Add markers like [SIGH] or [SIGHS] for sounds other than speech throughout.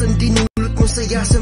身体，努力拱塞压身。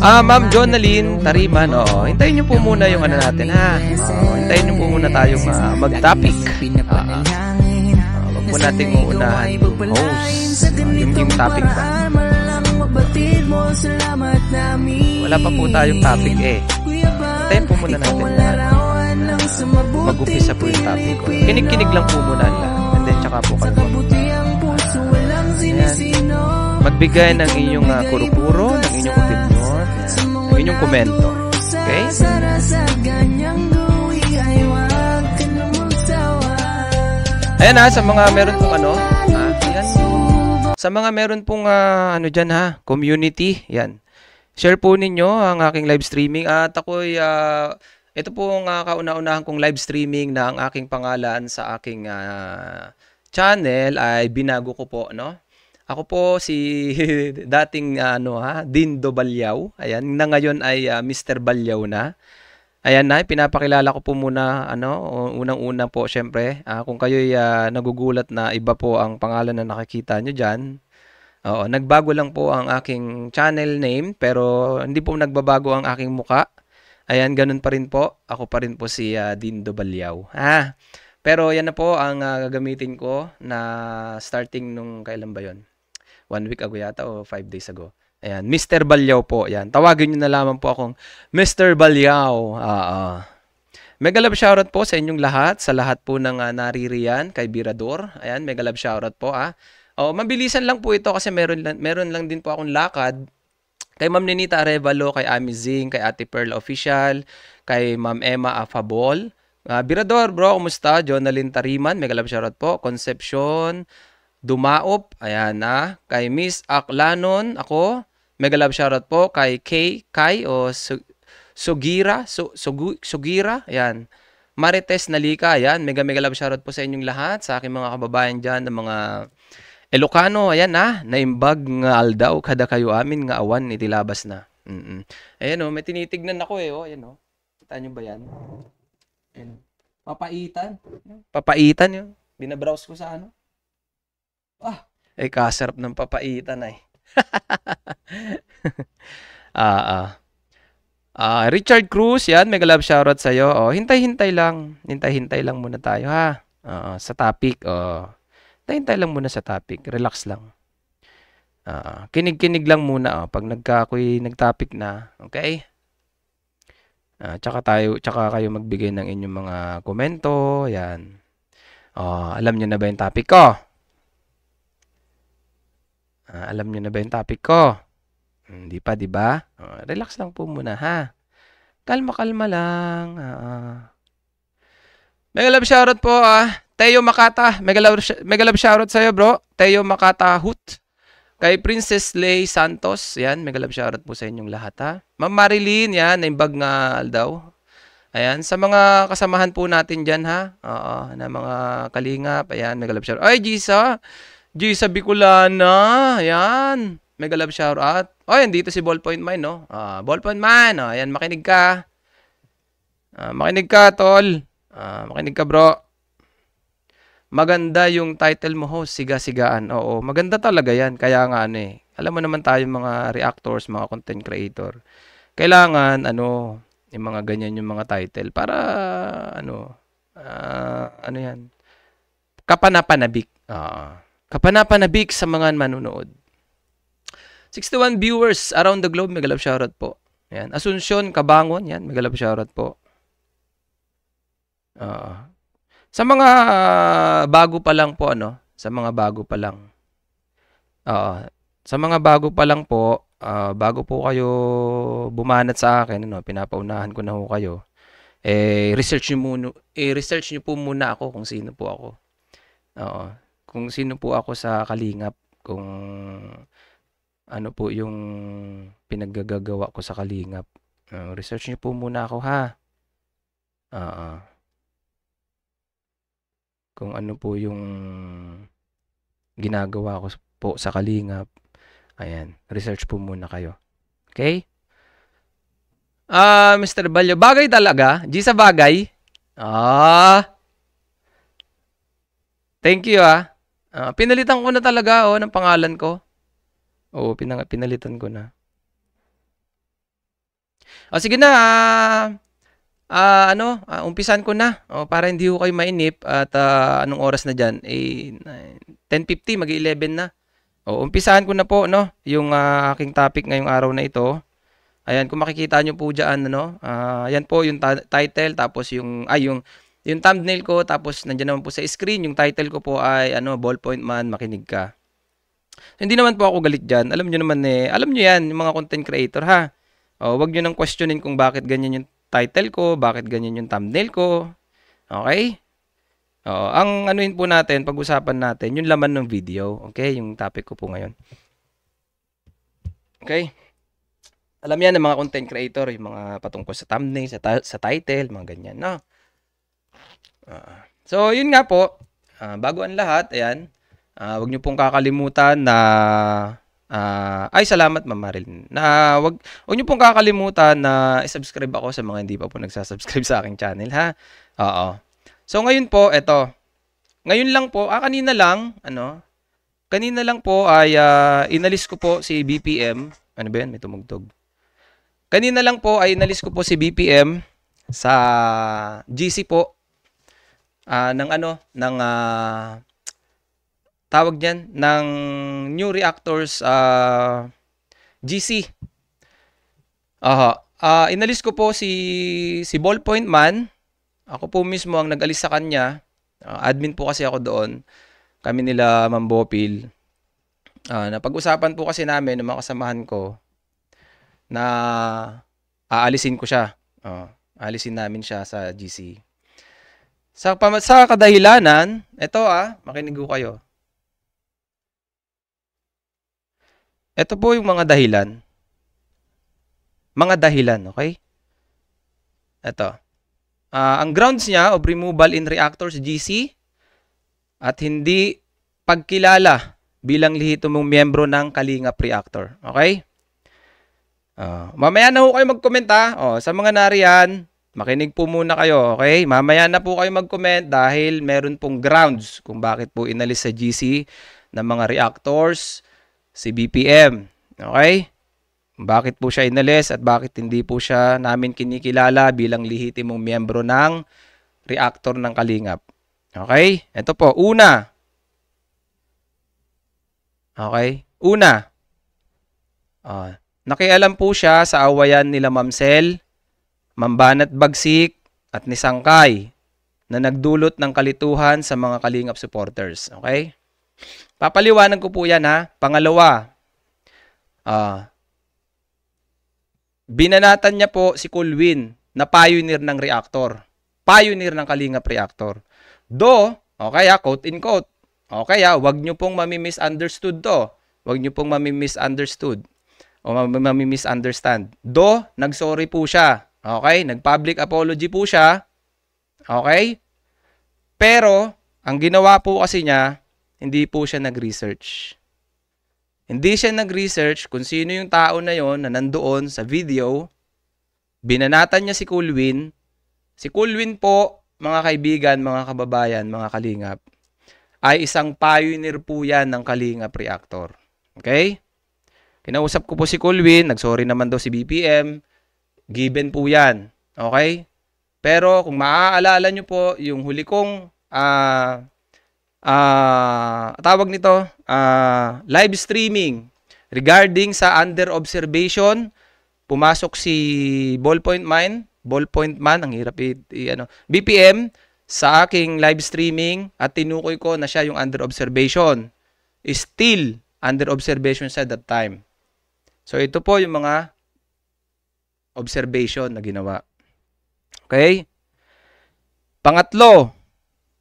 Ah, Ma'am Jonaline Tariman, oo. Hintayin niyo po muna yung ano natin, ha? Oh, hintayin niyo po muna tayong uh, mag-topic. Ah, ah. Huwag po natin uunahan yung host. Ah, yung, yung topic pa. Wala pa po tayong topic eh. Hintayin po muna natin lahat. Uh, Mag-umpisa po yung topic ko. Kinig-kinig lang po muna lahat. And then, tsaka po kayo. Ayan. Magbigay ng inyong uh, ah, kuro-kuro, ng inyong inyong komento. Okay? Ayan ha, sa mga meron pong ano, ha, yan. Sa mga meron pong uh, ano dyan ha, community, yan. Share po ninyo ang aking live streaming at ako'y uh, ito pong uh, ah, kauna-unahan kong live streaming na ang aking pangalan sa aking uh, channel ay binago ko po, no? Ako po si [LAUGHS] dating ano ha, Dindo Balyaw. Ayan, na ngayon ay uh, ah, Mr. Balyaw na. Ayan na, pinapakilala ko po muna ano, unang-una po syempre. Uh, kung kayo ay uh, nagugulat na iba po ang pangalan na nakikita nyo diyan. Oo, nagbago lang po ang aking channel name pero hindi po nagbabago ang aking muka. Ayan, ganun pa rin po. Ako pa rin po si uh, Dindo Balyaw. Ha? pero yan na po ang uh, gagamitin ko na starting nung kailan ba yon one week ago yata o five days ago. Ayan, Mr. Balyaw po. Ayan, tawagin nyo na lamang po akong Mr. Balyaw. Ah, uh, uh. Mega love shoutout po sa inyong lahat, sa lahat po ng uh, naririyan kay Birador. Ayan, mega love shoutout po ah. Oh, mabilisan lang po ito kasi meron meron lang din po akong lakad kay Ma'am Ninita Arevalo, kay Ami Zing, kay Ate Pearl Official, kay Ma'am Emma Afabol. Uh, Birador, bro, kumusta? Jonalyn Tariman, mega love shoutout po. Concepcion, Dumaop, ayan na. Kay Miss Aklanon, ako. Mega love shoutout po kay Kay, Kai o Su Sugira, Su Sugu Sugira, ayan. Marites Nalika, ayan. Mega mega love shoutout po sa inyong lahat, sa aking mga kababayan dyan, ng mga Ilocano, ayan na, naimbag nga aldaw, kada kayo amin nga awan, itilabas na. Mm-mm. Ayan o, oh, may tinitignan ako eh, oh, ayan o. Oh. Kita nyo ba yan? Ayan. Papaitan. Papaitan yun. Binabrowse ko sa ano. Ah. Ay, eh, kasarap ng papaitan ay. [LAUGHS] ah, ah. Ah, Richard Cruz, yan, mega love shoutout sa iyo. Oh, hintay-hintay lang. Hintay-hintay lang muna tayo ha. Uh, sa topic, oh. Hintay lang muna sa topic. Relax lang. Uh, kinig-kinig lang muna oh, pag nagkakoy nag-topic na, okay? Uh, tsaka tayo, tsaka kayo magbigay ng inyong mga komento, yan. Oh, alam niyo na ba yung topic ko? Uh, alam niyo na ba yung topic ko? Hindi hmm, pa, di ba? Uh, relax lang po muna, ha? Kalma-kalma lang. Uh, mega love shoutout po, ah. Uh, Teo Makata. Mega love, mega love shoutout sa'yo, bro. Teo Makata Hoot. Kay Princess Lay Santos. Yan, mega love shoutout po sa inyong lahat, ha? Ma'am Marilyn, yan. Yung bag nga daw. Ayan, sa mga kasamahan po natin dyan ha, oo, na mga kalingap, ayan, love shoutout. Ay, Jisa, G sa Bicolana. Ayan. Mega love shoutout. O, oh, yan. Dito si Ballpoint Man, no? Ah, Ballpoint Man. oh, ayan. Makinig ka. Ah, makinig ka, tol. Ah, makinig ka, bro. Maganda yung title mo, host. Siga-sigaan. Oo. Maganda talaga yan. Kaya nga, ano eh. Alam mo naman tayo mga reactors, mga content creator. Kailangan, ano, yung mga ganyan yung mga title para, ano, uh, ano yan, kapanapanabik. Oo. Uh, ah. Kapanapanabik sa mga manunood. 61 viewers around the globe, megalab shoutout po. Yan. Asunsyon, Kabangon, yan, megalab shoutout po. Uh, sa mga uh, bago pa lang po, ano? Sa mga bago pa lang. Uh, sa mga bago pa lang po, uh, bago po kayo bumanat sa akin, ano, pinapaunahan ko na ho kayo. Eh, research niyo muna, eh, research niyo po muna ako kung sino po ako. Oo. Uh, kung sino po ako sa Kalingap, kung ano po yung pinaggagawa ko sa Kalingap. Uh, research niyo po muna ako ha. Uh, kung ano po yung ginagawa ko po sa Kalingap. Ayan, research po muna kayo. Okay? Ah, uh, Mr. Balyo, bagay talaga. Di sa bagay. Ah. Thank you ah. Uh, pinalitan ko na talaga oh, ng pangalan ko. oh, pinang- pinalitan ko na. O oh, sige na, uh, uh, ano, uh, umpisan ko na oh, para hindi ko kayo mainip at uh, anong oras na diyan? Eh 10:50 mag-11 na. Oh, umpisahan ko na po no yung uh, aking topic ngayong araw na ito. Ayan, kung makikita nyo po diyan ano, uh, ayan po yung title tapos yung ay yung yung thumbnail ko tapos nandiyan naman po sa screen yung title ko po ay ano ballpoint man makinig ka so, hindi naman po ako galit diyan alam niyo naman eh alam niyo yan yung mga content creator ha o wag niyo nang questionin kung bakit ganyan yung title ko bakit ganyan yung thumbnail ko okay o, ang anuin po natin pag-usapan natin yung laman ng video okay yung topic ko po ngayon okay alam yan ng mga content creator yung mga patungkol sa thumbnail sa, sa title mga ganyan no Ah. so, yun nga po. Uh, bago ang lahat, ayan. Uh, ah, wag niyo pong kakalimutan na uh, ay salamat Ma'am Marilyn. Na wag wag niyo pong kakalimutan na i-subscribe ako sa mga hindi pa po nagsa sa aking channel ha. Oo. So ngayon po, eto. Ngayon lang po, ah, kanina lang, ano? Kanina lang po ay uh, inalis ko po si BPM. Ano ba 'yan? May tumugtog. Kanina lang po ay inalis ko po si BPM sa GC po uh, ng ano, ng uh, tawag niyan ng new reactors uh, ah, GC. Aha. Uh, uh, inalis ko po si si Ballpoint Man. Ako po mismo ang nag-alis sa kanya. Uh, admin po kasi ako doon. Kami nila Ma'am Bopil. Uh, napag-usapan po kasi namin ng mga kasamahan ko na aalisin ko siya. Uh, aalisin namin siya sa GC. Sa, sa kadahilanan, ito ah, makinig ko kayo. Ito po yung mga dahilan. Mga dahilan, okay? Ito. Uh, ah, ang grounds niya of removal in reactors GC at hindi pagkilala bilang lihitomong miyembro ng Kalingap Reactor. Okay? Uh, mamaya na ho kayo magkomenta oh, sa mga nariyan Makinig po muna kayo, okay? Mamaya na po kayo mag-comment dahil meron pong grounds kung bakit po inalis sa GC ng mga reactors si BPM. Okay? Bakit po siya inalis at bakit hindi po siya namin kinikilala bilang lihitimong miyembro ng reactor ng Kalingap. Okay? Ito po, una. Okay? Una. Uh, nakialam po siya sa awayan nila Ma'am Sel Mambanat Bagsik at ni Sangkay na nagdulot ng kalituhan sa mga Kalingap supporters. Okay? Papaliwanag ko po yan ha. Pangalawa, uh, binanatan niya po si Colwin na pioneer ng reactor. Pioneer ng Kalingap reactor. Do, okay ha, quote in quote. Okay ha, wag niyo pong mami-misunderstood to. Wag niyo pong mami-misunderstood o mami-misunderstand. Do, nagsorry po siya Okay, nag-public apology po siya. Okay? Pero, ang ginawa po kasi niya, hindi po siya nag-research. Hindi siya nag-research kung sino yung tao na yon na nandoon sa video. Binanatan niya si Kulwin. Si Kulwin po, mga kaibigan, mga kababayan, mga kalingap, ay isang pioneer po yan ng kalingap reactor. Okay? Kinausap ko po si Coolwin, nagsorry naman daw si BPM, Given po yan. Okay? Pero kung maaalala nyo po, yung huli kong uh, uh, tawag nito, uh, live streaming regarding sa under observation, pumasok si Ballpoint Man, Ballpoint Man, ang hirap i, i ano, BPM sa aking live streaming at tinukoy ko na siya yung under observation. Still under observation sa that time. So ito po yung mga observation na ginawa. Okay? Pangatlo,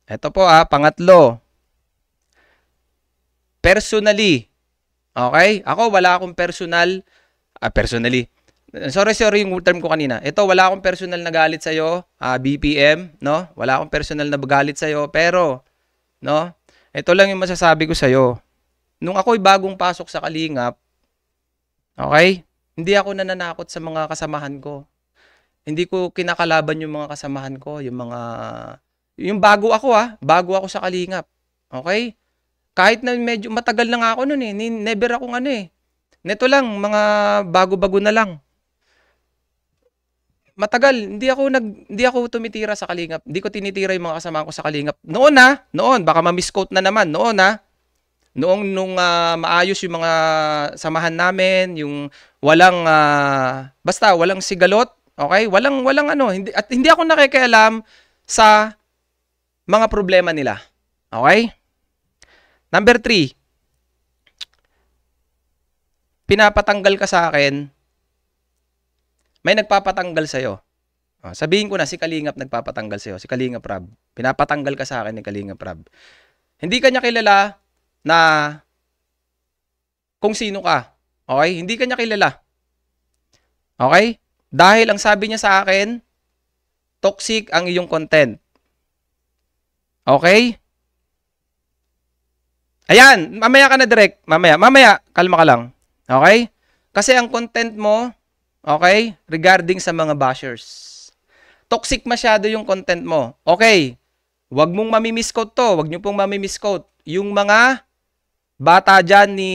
ito po ah, pangatlo, personally, okay? Ako, wala akong personal, ah, personally, sorry, sorry yung term ko kanina. Ito, wala akong personal na galit sa'yo, ah, BPM, no? Wala akong personal na galit sa'yo, pero, no? Ito lang yung masasabi ko sa'yo. Nung ako'y bagong pasok sa Kalingap, okay? Hindi ako nananakot sa mga kasamahan ko. Hindi ko kinakalaban yung mga kasamahan ko, yung mga... Yung bago ako ah, bago ako sa Kalingap. Okay? Kahit na medyo matagal na nga ako noon eh, never ako ano eh. Neto lang, mga bago-bago na lang. Matagal, hindi ako nag hindi ako tumitira sa Kalingap. Hindi ko tinitira yung mga kasamahan ko sa Kalingap. Noon na, ah. noon baka ma-misquote na naman. Noon na, ah noong nung uh, maayos yung mga samahan namin, yung walang uh, basta walang sigalot, okay? Walang walang ano, hindi at hindi ako nakikialam sa mga problema nila. Okay? Number three, pinapatanggal ka sa akin, may nagpapatanggal sa'yo. Oh, sabihin ko na, si Kalingap nagpapatanggal sa iyo, si Kalingap Rab. Pinapatanggal ka sa akin ni Kalingap Rab. Hindi kanya kilala, na kung sino ka. Okay? Hindi kanya kilala. Okay? Dahil ang sabi niya sa akin, toxic ang iyong content. Okay? Ayan, mamaya ka na direct. Mamaya, mamaya, kalma ka lang. Okay? Kasi ang content mo, okay, regarding sa mga bashers. Toxic masyado yung content mo. Okay, huwag mong mamimiscote to. Huwag nyo pong mamimiscote. Yung mga Bata dyan ni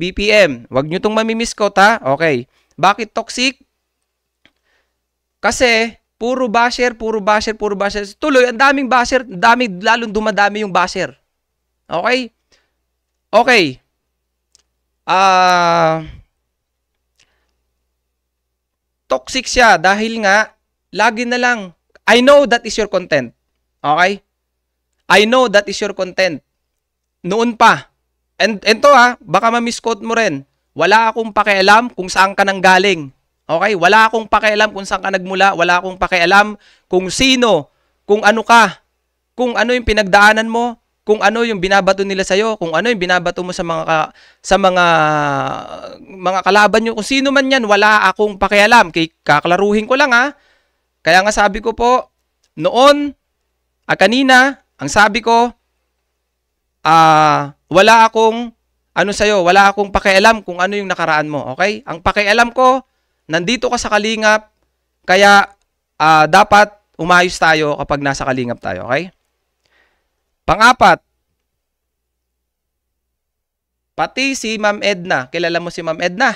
BPM. Huwag nyo itong mamimiskot ha. Okay. Bakit toxic? Kasi, puro basher, puro basher, puro basher. Tuloy, ang daming basher, dami, lalong dumadami yung basher. Okay? Okay. Ah... Uh, toxic siya dahil nga lagi na lang I know that is your content. Okay? I know that is your content. Noon pa, And ito ha, baka ma-misquote mo rin. Wala akong pakialam kung saan ka nang galing. Okay? Wala akong pakialam kung saan ka nagmula. Wala akong pakialam kung sino, kung ano ka, kung ano yung pinagdaanan mo, kung ano yung binabato nila sa iyo, kung ano yung binabato mo sa mga ka, sa mga mga kalaban niyo, kung sino man 'yan, wala akong pakialam. Kay kaklaruhin ko lang ha. Kaya nga sabi ko po noon, ah, kanina, ang sabi ko, uh, wala akong ano sa'yo, wala akong pakialam kung ano yung nakaraan mo, okay? Ang pakialam ko, nandito ka sa kalingap, kaya uh, dapat umayos tayo kapag nasa kalingap tayo, okay? Pangapat, pati si Ma'am Edna, kilala mo si Ma'am Edna?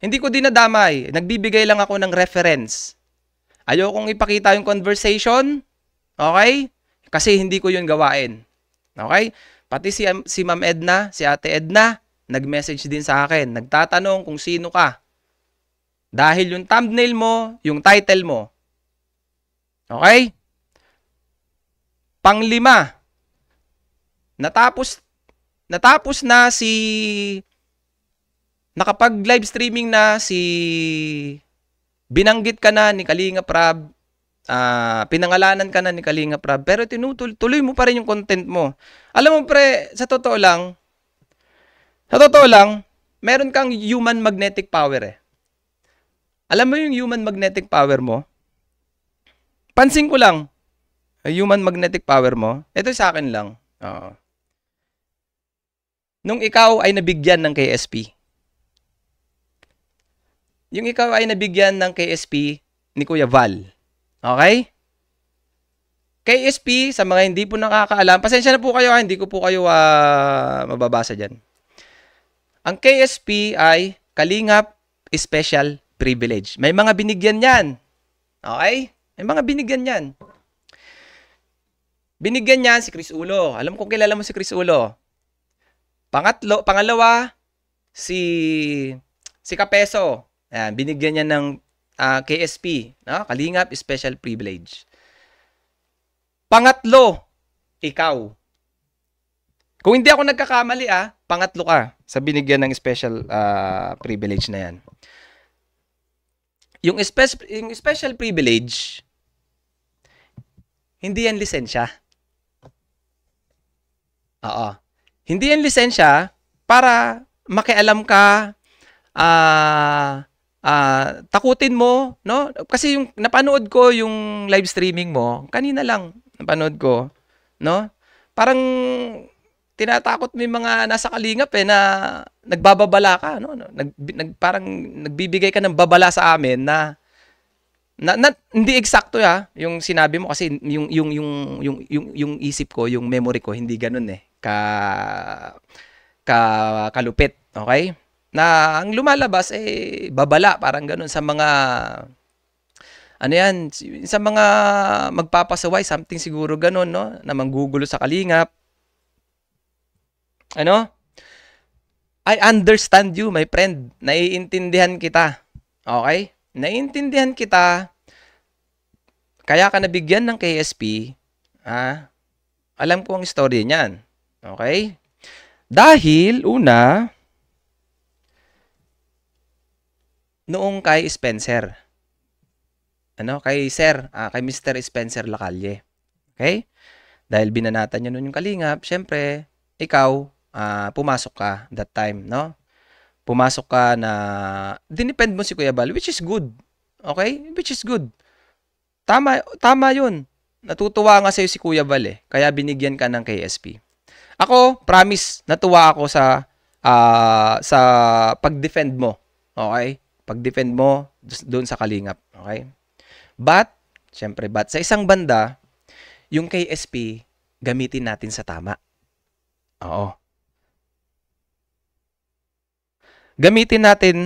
Hindi ko dinadamay, nagbibigay lang ako ng reference. Ayokong ipakita yung conversation, okay? Kasi hindi ko yun gawain. Okay? Pati si, si Ma'am Edna, si Ate Edna, nag-message din sa akin. Nagtatanong kung sino ka. Dahil yung thumbnail mo, yung title mo. Okay? Panglima. Natapos natapos na si nakapag live streaming na si binanggit ka na ni Kalinga Prab uh, pinangalanan ka na ni Kalinga Prab, pero tinutuloy mo pa rin yung content mo. Alam mo pre, sa totoo lang, sa totoo lang, meron kang human magnetic power eh. Alam mo yung human magnetic power mo? Pansin ko lang, human magnetic power mo, ito sa akin lang. Oo. Nung ikaw ay nabigyan ng KSP, yung ikaw ay nabigyan ng KSP ni Kuya Val, Okay? KSP, sa mga hindi po nakakaalam, pasensya na po kayo, ha? Ah. hindi ko po kayo uh, mababasa dyan. Ang KSP ay Kalingap Special Privilege. May mga binigyan yan. Okay? May mga binigyan yan. Binigyan niya si Chris Ulo. Alam kong kilala mo si Chris Ulo. Pangatlo, pangalawa, si si Kapeso. Ayan, binigyan niya ng uh, ah, KSP, no? Kalingap Special Privilege. Pangatlo, ikaw. Kung hindi ako nagkakamali ah, pangatlo ka sa binigyan ng special uh, privilege na yan. Yung, spe- yung special privilege, hindi yan lisensya. Oo. Hindi yan lisensya para makialam ka, uh, uh, takutin mo, no? Kasi yung napanood ko yung live streaming mo, kanina lang napanood ko, no? Parang tinatakot mo yung mga nasa kalingap eh na nagbababala ka, no? Nag, nag parang nagbibigay ka ng babala sa amin na na, na hindi eksakto ya ah, yung sinabi mo kasi yung yung yung yung yung yung isip ko, yung memory ko hindi ganoon eh ka ka kalupit, okay? na ang lumalabas eh babala parang ganun sa mga ano yan sa mga magpapasaway something siguro ganun no na manggugulo sa kalingap ano I understand you my friend naiintindihan kita okay naiintindihan kita kaya ka nabigyan ng KSP ha alam ko ang istorya niyan okay dahil una noong kay Spencer. Ano? Kay Sir, ah, kay Mr. Spencer Lacalle. Okay? Dahil binanatan niya noon yung kalingap, syempre, ikaw, ah, pumasok ka that time, no? Pumasok ka na, dinepend mo si Kuya Bal, which is good. Okay? Which is good. Tama, tama yun. Natutuwa nga sa'yo si Kuya Bal eh, kaya binigyan ka ng KSP. Ako, promise, natuwa ako sa uh, sa pag-defend mo. Okay? Pag-defend mo doon sa kalingap. Okay? But, syempre, but sa isang banda, yung KSP, gamitin natin sa tama. Oo. Gamitin natin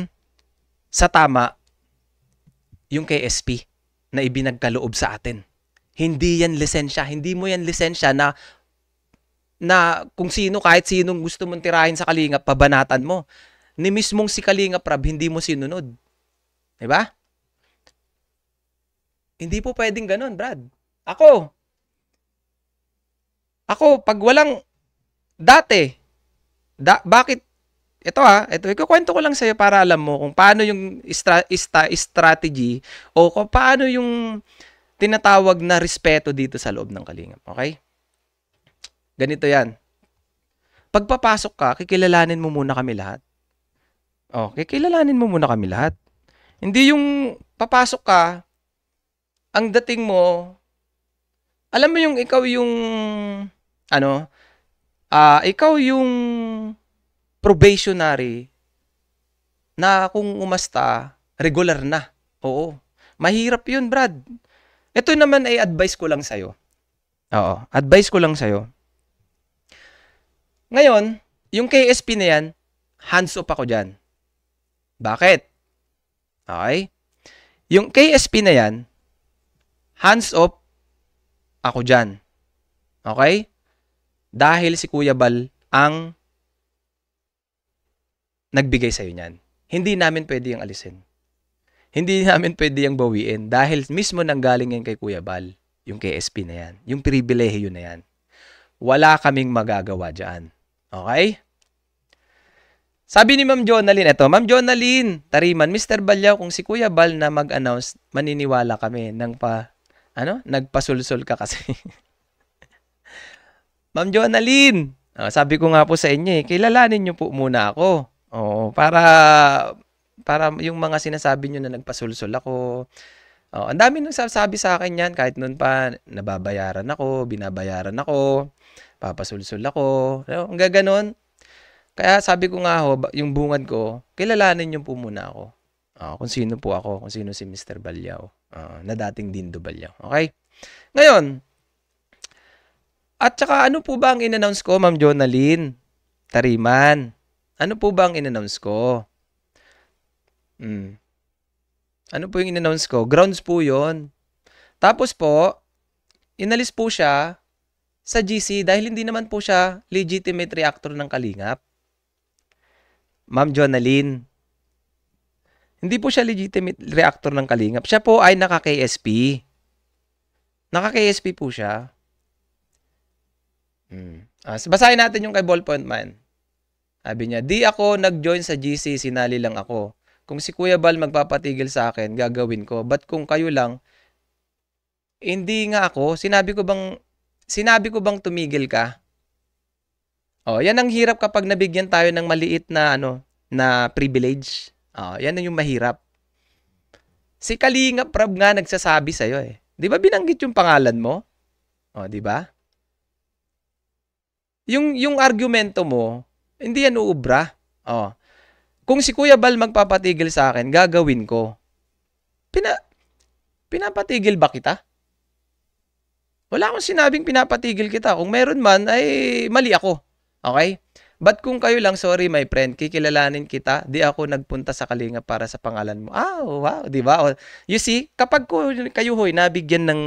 sa tama yung KSP na ibinagkaloob sa atin. Hindi yan lisensya. Hindi mo yan lisensya na na kung sino, kahit sinong gusto mong tirahin sa kalingap, pabanatan mo ni mismong si Kalinga Prab, hindi mo sinunod. Di ba? Hindi po pwedeng ganun, Brad. Ako, ako, pag walang dati, da, bakit, ito ha, ito, ikukwento ko lang sa'yo para alam mo kung paano yung istra, istra, strategy o kung paano yung tinatawag na respeto dito sa loob ng Kalinga. Okay? Ganito yan. Pagpapasok ka, kikilalanin mo muna kami lahat. Okay, kilalanin mo muna kami lahat. Hindi yung papasok ka, ang dating mo, alam mo yung ikaw yung, ano, uh, ikaw yung probationary na kung umasta, regular na. Oo. Mahirap yun, Brad. Ito naman ay advice ko lang sa'yo. Oo, advice ko lang sa'yo. Ngayon, yung KSP na yan, hands up ako dyan. Bakit? Okay? Yung KSP na yan, hands off ako dyan. Okay? Dahil si Kuya Bal ang nagbigay sa'yo niyan. Hindi namin pwede yung alisin. Hindi namin pwede yung bawiin dahil mismo nanggaling yan kay Kuya Bal, yung KSP na yan, yung pribilehiyo na yan. Wala kaming magagawa dyan. Okay? Sabi ni Ma'am Jonalyn, eto, Ma'am Jonalyn, Tariman, Mr. Balyaw, kung si Kuya Bal na mag-announce, maniniwala kami nang pa, ano, nagpasulsol ka kasi. [LAUGHS] Ma'am Jonalyn, uh, sabi ko nga po sa inyo, eh, kilalanin niyo po muna ako. Oo, para, para yung mga sinasabi niyo na nagpasulsol ako, Oh, ang dami nang sabi sa akin yan kahit noon pa nababayaran ako, binabayaran ako, papasulsul ako. So, ang gaganon, kaya sabi ko nga ho, yung bungad ko, kilalanin niyo po muna ako. Uh, kung sino po ako, kung sino si Mr. Balyao, uh, ah, na dating Dindo Balyao. Okay? Ngayon, at saka ano po ba ang in-announce ko, Ma'am Jonalyn? Tariman. Ano po ba ang in-announce ko? Hmm. Ano po yung in-announce ko? Grounds po yon. Tapos po, inalis po siya sa GC dahil hindi naman po siya legitimate reactor ng Kalingap. Ma'am Jonalyn, hindi po siya legitimate reactor ng Kalingap. Siya po ay naka-KSP. Naka-KSP po siya. Hmm. Ah, basahin natin yung kay Ballpoint Man. Sabi niya, di ako nag-join sa GC, sinali lang ako. Kung si Kuya Bal magpapatigil sa akin, gagawin ko. But kung kayo lang, hindi nga ako, sinabi ko bang, sinabi ko bang tumigil ka? Oh, yan ang hirap kapag nabigyan tayo ng maliit na ano, na privilege. Oh, yan ang yung mahirap. Si Kalinga Prab nga nagsasabi sa iyo eh. 'Di ba binanggit yung pangalan mo? Oh, 'di ba? Yung yung argumento mo, hindi yan uubra. Oh. Kung si Kuya Bal magpapatigil sa akin, gagawin ko. Pina pinapatigil ba kita? Wala akong sinabing pinapatigil kita. Kung meron man, ay mali ako. Okay? But kung kayo lang, sorry my friend, kikilalanin kita, di ako nagpunta sa Kalinga para sa pangalan mo. Ah, wow, di ba? Oh, you see, kapag ko, kayo hoy, nabigyan ng...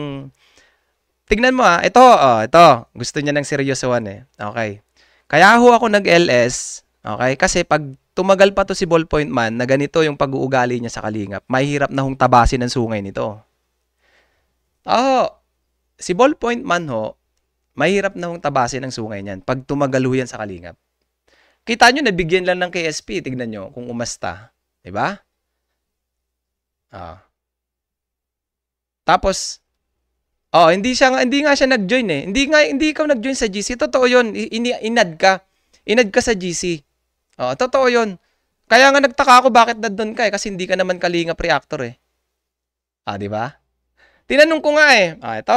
Tignan mo ah, ito, oh, ito. Gusto niya ng seryosohan eh. Okay. Kaya ho ako nag-LS, okay? Kasi pag tumagal pa to si Ballpoint Man na ganito yung pag-uugali niya sa Kalinga, mahirap na hong tabasin ang sungay nito. Oh, si Ballpoint Man ho, Mahirap na hong tabasin ang sungay niyan pag tumagalo yan sa kalingap. Kita nyo, nabigyan lang ng KSP. Tignan nyo kung umasta. ba? Diba? Ah. Tapos, oh, hindi siya hindi nga siya nag-join eh. Hindi nga hindi ikaw nag-join sa GC. Totoo yun. In- inad ka. Inad ka sa GC. Oh, totoo yun. Kaya nga nagtaka ako bakit na ka eh kasi hindi ka naman kalingap reactor eh. Ah, di ba? Tinanong ko nga eh, ah, ito,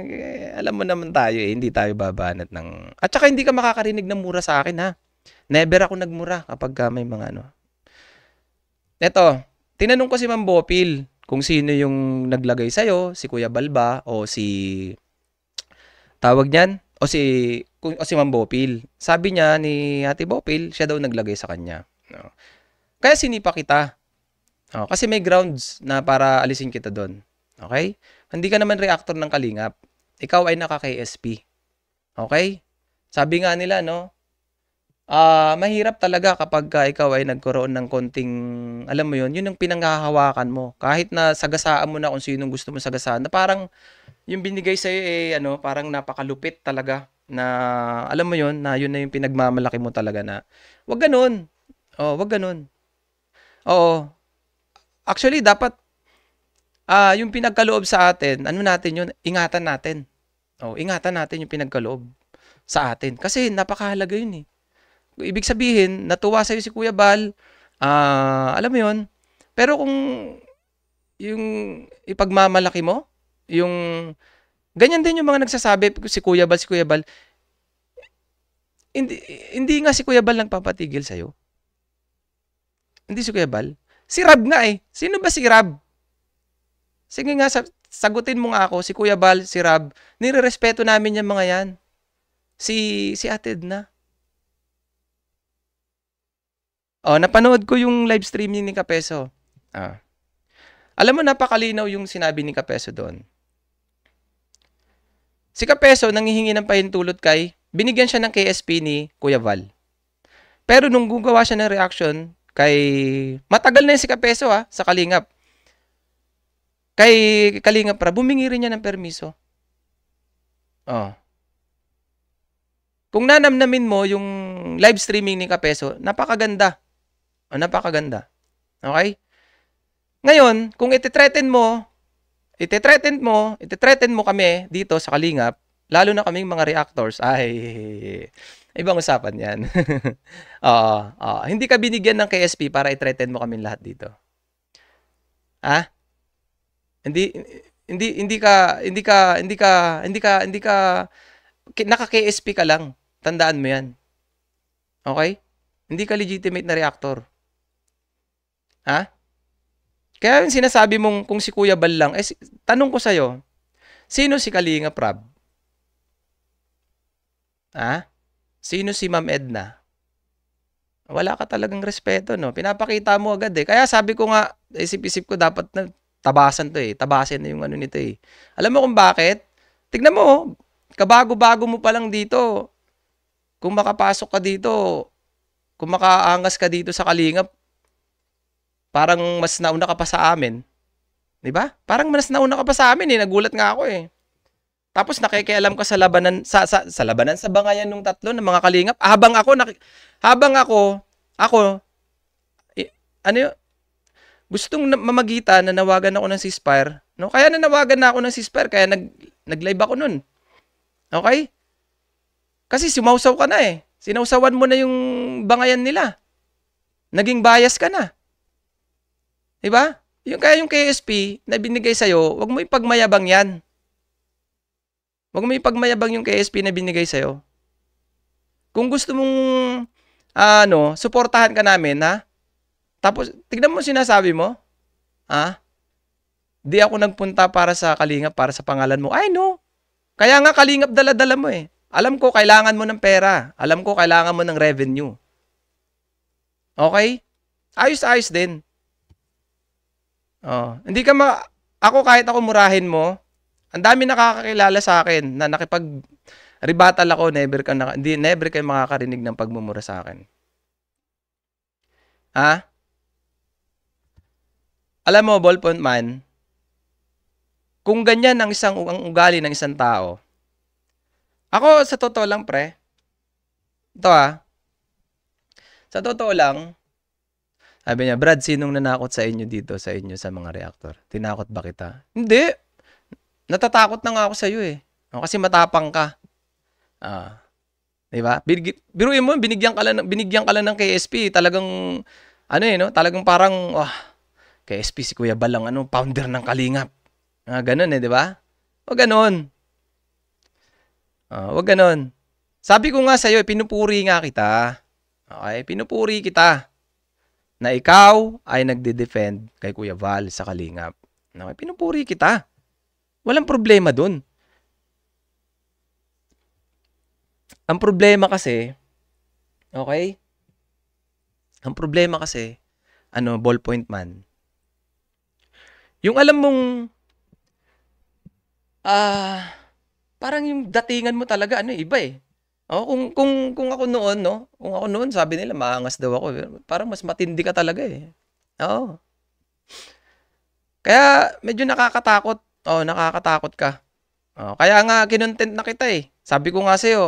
eh, alam mo naman tayo eh, hindi tayo babanat ng... At saka hindi ka makakarinig ng mura sa akin ha. Never ako nagmura kapag ka ah, may mga ano. Ito, tinanong ko si Ma'am Bopil kung sino yung naglagay sa'yo, si Kuya Balba o si... Tawag niyan? O si, o si Ma'am Bopil. Sabi niya ni Ate Bopil, siya daw naglagay sa kanya. No. Kaya sinipa kita. Oh, kasi may grounds na para alisin kita doon. Okay? Hindi ka naman reactor ng kalingap. Ikaw ay nakaka-KSP. Okay? Sabi nga nila, no? Ah, uh, mahirap talaga kapag ka ikaw ay nagkaroon ng konting, alam mo 'yon, 'yun yung pinanghahawakan mo. Kahit na sagasaan mo na kung sinong gusto mo sagasaan, na parang yung binigay sa iyo eh ano, parang napakalupit talaga na alam mo 'yon, na 'yun na yung pinagmamalaki mo talaga na. Huwag ganoon. Oh, wag ganoon. Oo. Actually, dapat uh, yung pinagkaloob sa atin, ano natin yun? Ingatan natin. Oh, ingatan natin yung pinagkaloob sa atin. Kasi napakahalaga yun eh. Ibig sabihin, natuwa sa'yo si Kuya Bal, uh, alam mo yun. Pero kung yung ipagmamalaki mo, yung ganyan din yung mga nagsasabi si Kuya Bal, si Kuya Bal, hindi, hindi nga si Kuya Bal nagpapatigil sa'yo. Hindi si Kuya Bal. Si Rab nga eh. Sino ba si Rab? Sige nga, sagutin mo nga ako, si Kuya Bal, si Rab, nirerespeto namin yung mga yan. Si, si Atid na. Oh, napanood ko yung live streaming ni Kapeso. Ah. Alam mo, napakalinaw yung sinabi ni Kapeso doon. Si Kapeso, nanghihingi ng pahintulot kay, binigyan siya ng KSP ni Kuya Val. Pero nung gugawa siya ng reaction kay, matagal na yung si Kapeso ha, ah, sa Kalingap. Kay Kalinga para bumingi rin niya ng permiso. Oh. Kung nanamnamin mo yung live streaming ni Kapeso, napakaganda. Oh, napakaganda. Okay? Ngayon, kung ite-threaten mo, ite-threaten mo, ite-threaten mo kami dito sa Kalingap, lalo na kaming mga reactors, ay, ibang usapan yan. [LAUGHS] Oo, oo, hindi ka binigyan ng KSP para i-threaten mo kami lahat dito. Ha? Ah? Hindi hindi hindi ka hindi ka hindi ka hindi ka hindi ka naka KSP ka lang. Tandaan mo 'yan. Okay? Hindi ka legitimate na reactor. Ha? Kaya yung sinasabi mong kung si Kuya Bal lang, eh, tanong ko sa'yo, sino si Kalinga Prab? Ha? Sino si Ma'am Edna? Wala ka talagang respeto, no? Pinapakita mo agad eh. Kaya sabi ko nga, isip-isip ko dapat na Tabasan to eh. Tabasan na yung ano nito eh. Alam mo kung bakit? Tignan mo, oh. kabago-bago mo pa lang dito. Kung makapasok ka dito, kung makaangas ka dito sa kalingap, parang mas nauna ka pa sa amin. 'Di ba? Parang mas nauna ka pa sa amin eh. Nagulat nga ako eh. Tapos nakikialam ka sa labanan sa sa, sa labanan sa bangayan nung tatlo ng mga kalingap habang ako naki, habang ako ako eh, ano yun? gustong mamagitan, nanawagan ako ng ceasefire. No? Kaya nanawagan na ako ng ceasefire, kaya nag, nag-live ako nun. Okay? Kasi sumausaw ka na eh. Sinausawan mo na yung bangayan nila. Naging bias ka na. Diba? Yung, kaya yung KSP na binigay sa'yo, huwag mo ipagmayabang yan. Huwag mo ipagmayabang yung KSP na binigay sa'yo. Kung gusto mong, ah, ano, suportahan ka namin, ha? Tapos, tignan mo sinasabi mo. Ha? Di ako nagpunta para sa kalingap, para sa pangalan mo. I know. Kaya nga kalingap dala-dala mo eh. Alam ko, kailangan mo ng pera. Alam ko, kailangan mo ng revenue. Okay? Ayos-ayos din. Oh, hindi ka ma... Ako kahit ako murahin mo, ang dami nakakakilala sa akin na nakipag rebattle ako, never ka na, hindi, never kayo makakarinig ng pagmumura sa akin. Ha? Alam mo, ballpoint man, kung ganyan ang isang ang ugali ng isang tao, ako sa totoo lang pre, ito ah, sa totoo lang, sabi niya, Brad, sinong nanakot sa inyo dito, sa inyo, sa mga reactor? Tinakot ba kita? Hindi. Natatakot na nga ako sa iyo eh. Kasi matapang ka. Ah. 'Di ba? Biruin mo, binigyan ka lang binigyan ka lang ng KSP, talagang ano eh no, talagang parang wah, Kay SP si Kuya Balang, ano, founder ng Kalingap. Ah, ganun eh, di ba? Huwag ganun. Ah, huwag ganun. Sabi ko nga sa'yo, eh, pinupuri nga kita. Okay, pinupuri kita na ikaw ay nagde-defend kay Kuya Val sa Kalingap. Okay, pinupuri kita. Walang problema dun. Ang problema kasi, okay? Ang problema kasi, ano, ballpoint man, yung alam mong, ah, uh, parang yung datingan mo talaga, ano, iba eh. Oh, kung kung kung ako noon, no? Kung ako noon, sabi nila maangas daw ako. Parang mas matindi ka talaga eh. Oo. Oh. Kaya medyo nakakatakot. Oh, nakakatakot ka. Oh, kaya nga kinontent na kita eh. Sabi ko nga sa iyo.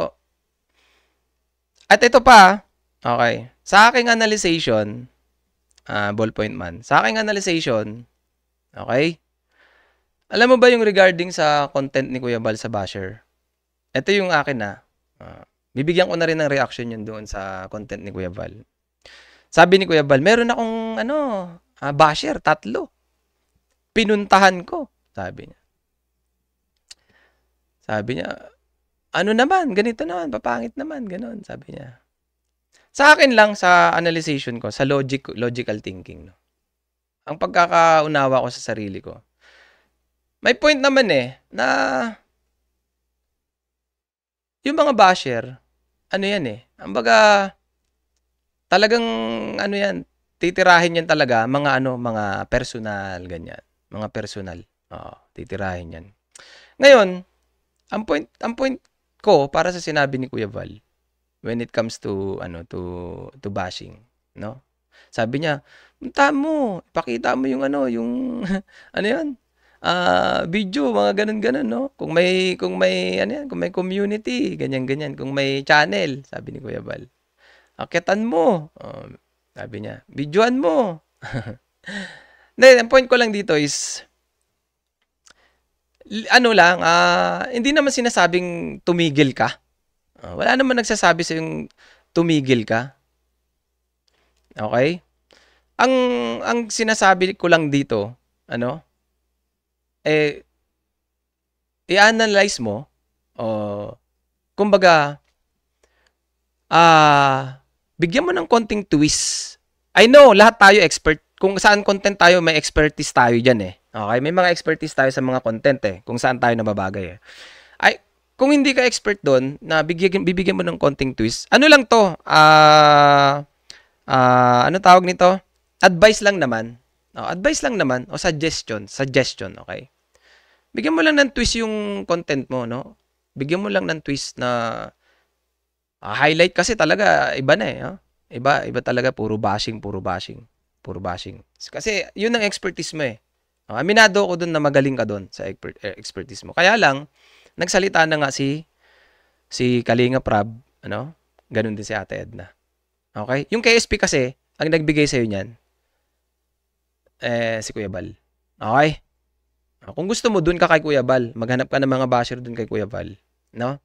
At ito pa, okay. Sa aking analyzation, uh, ballpoint man. Sa aking analysis, Okay? Alam mo ba yung regarding sa content ni Kuya Bal sa Basher? Ito yung akin na. Uh, ah, bibigyan ko na rin ng reaction yun doon sa content ni Kuya Bal. Sabi ni Kuya Bal, meron akong ano, uh, Basher, tatlo. Pinuntahan ko, sabi niya. Sabi niya, ano naman, ganito naman, papangit naman, ganun, sabi niya. Sa akin lang, sa analysis ko, sa logic, logical thinking, no? ang pagkakaunawa ko sa sarili ko. May point naman eh, na yung mga basher, ano yan eh, ang baga, talagang ano yan, titirahin yan talaga, mga ano, mga personal, ganyan. Mga personal. Oo, titirahin yan. Ngayon, ang point, ang point ko para sa sinabi ni Kuya Val, when it comes to, ano, to, to bashing, no? Sabi niya, punta mo, pakita mo yung ano, yung, [LAUGHS] ano yan, uh, ah, video, mga ganun-ganun, no? Kung may, kung may, ano yan, kung may community, ganyan-ganyan, kung may channel, sabi ni Kuya Bal. Akitan mo, uh, sabi niya, videoan mo. Then, [LAUGHS] ang point ko lang dito is, ano lang, uh, hindi naman sinasabing tumigil ka. Uh, wala naman nagsasabi sa yung tumigil ka. Okay? Ang ang sinasabi ko lang dito, ano? Eh i-analyze mo o kumbaga ah uh, bigyan mo ng konting twist. I know lahat tayo expert kung saan content tayo may expertise tayo diyan eh. Okay, may mga expertise tayo sa mga content eh kung saan tayo nababagay eh. Ay kung hindi ka expert doon, na bigyan bibigyan mo ng konting twist. Ano lang 'to? Ah uh, uh, ano tawag nito? Advice lang naman. Oh, advice lang naman o suggestion, suggestion, okay? Bigyan mo lang ng twist yung content mo, no? Bigyan mo lang ng twist na uh, highlight kasi talaga iba na eh, oh? Iba, iba talaga puro bashing, puro bashing, puro bashing. Kasi 'yun ang expertise mo eh. Oh, aminado ako doon na magaling ka doon sa eh, expertise mo. Kaya lang nagsalita na nga si si Kalinga Prab, ano? Ganun din si Ate Edna. Okay? Yung KSP kasi, ang nagbigay sa'yo niyan, eh, si Kuya Bal. Okay? Ah, kung gusto mo, dun ka kay Kuya Bal. Maghanap ka ng mga basher dun kay Kuya Bal. No?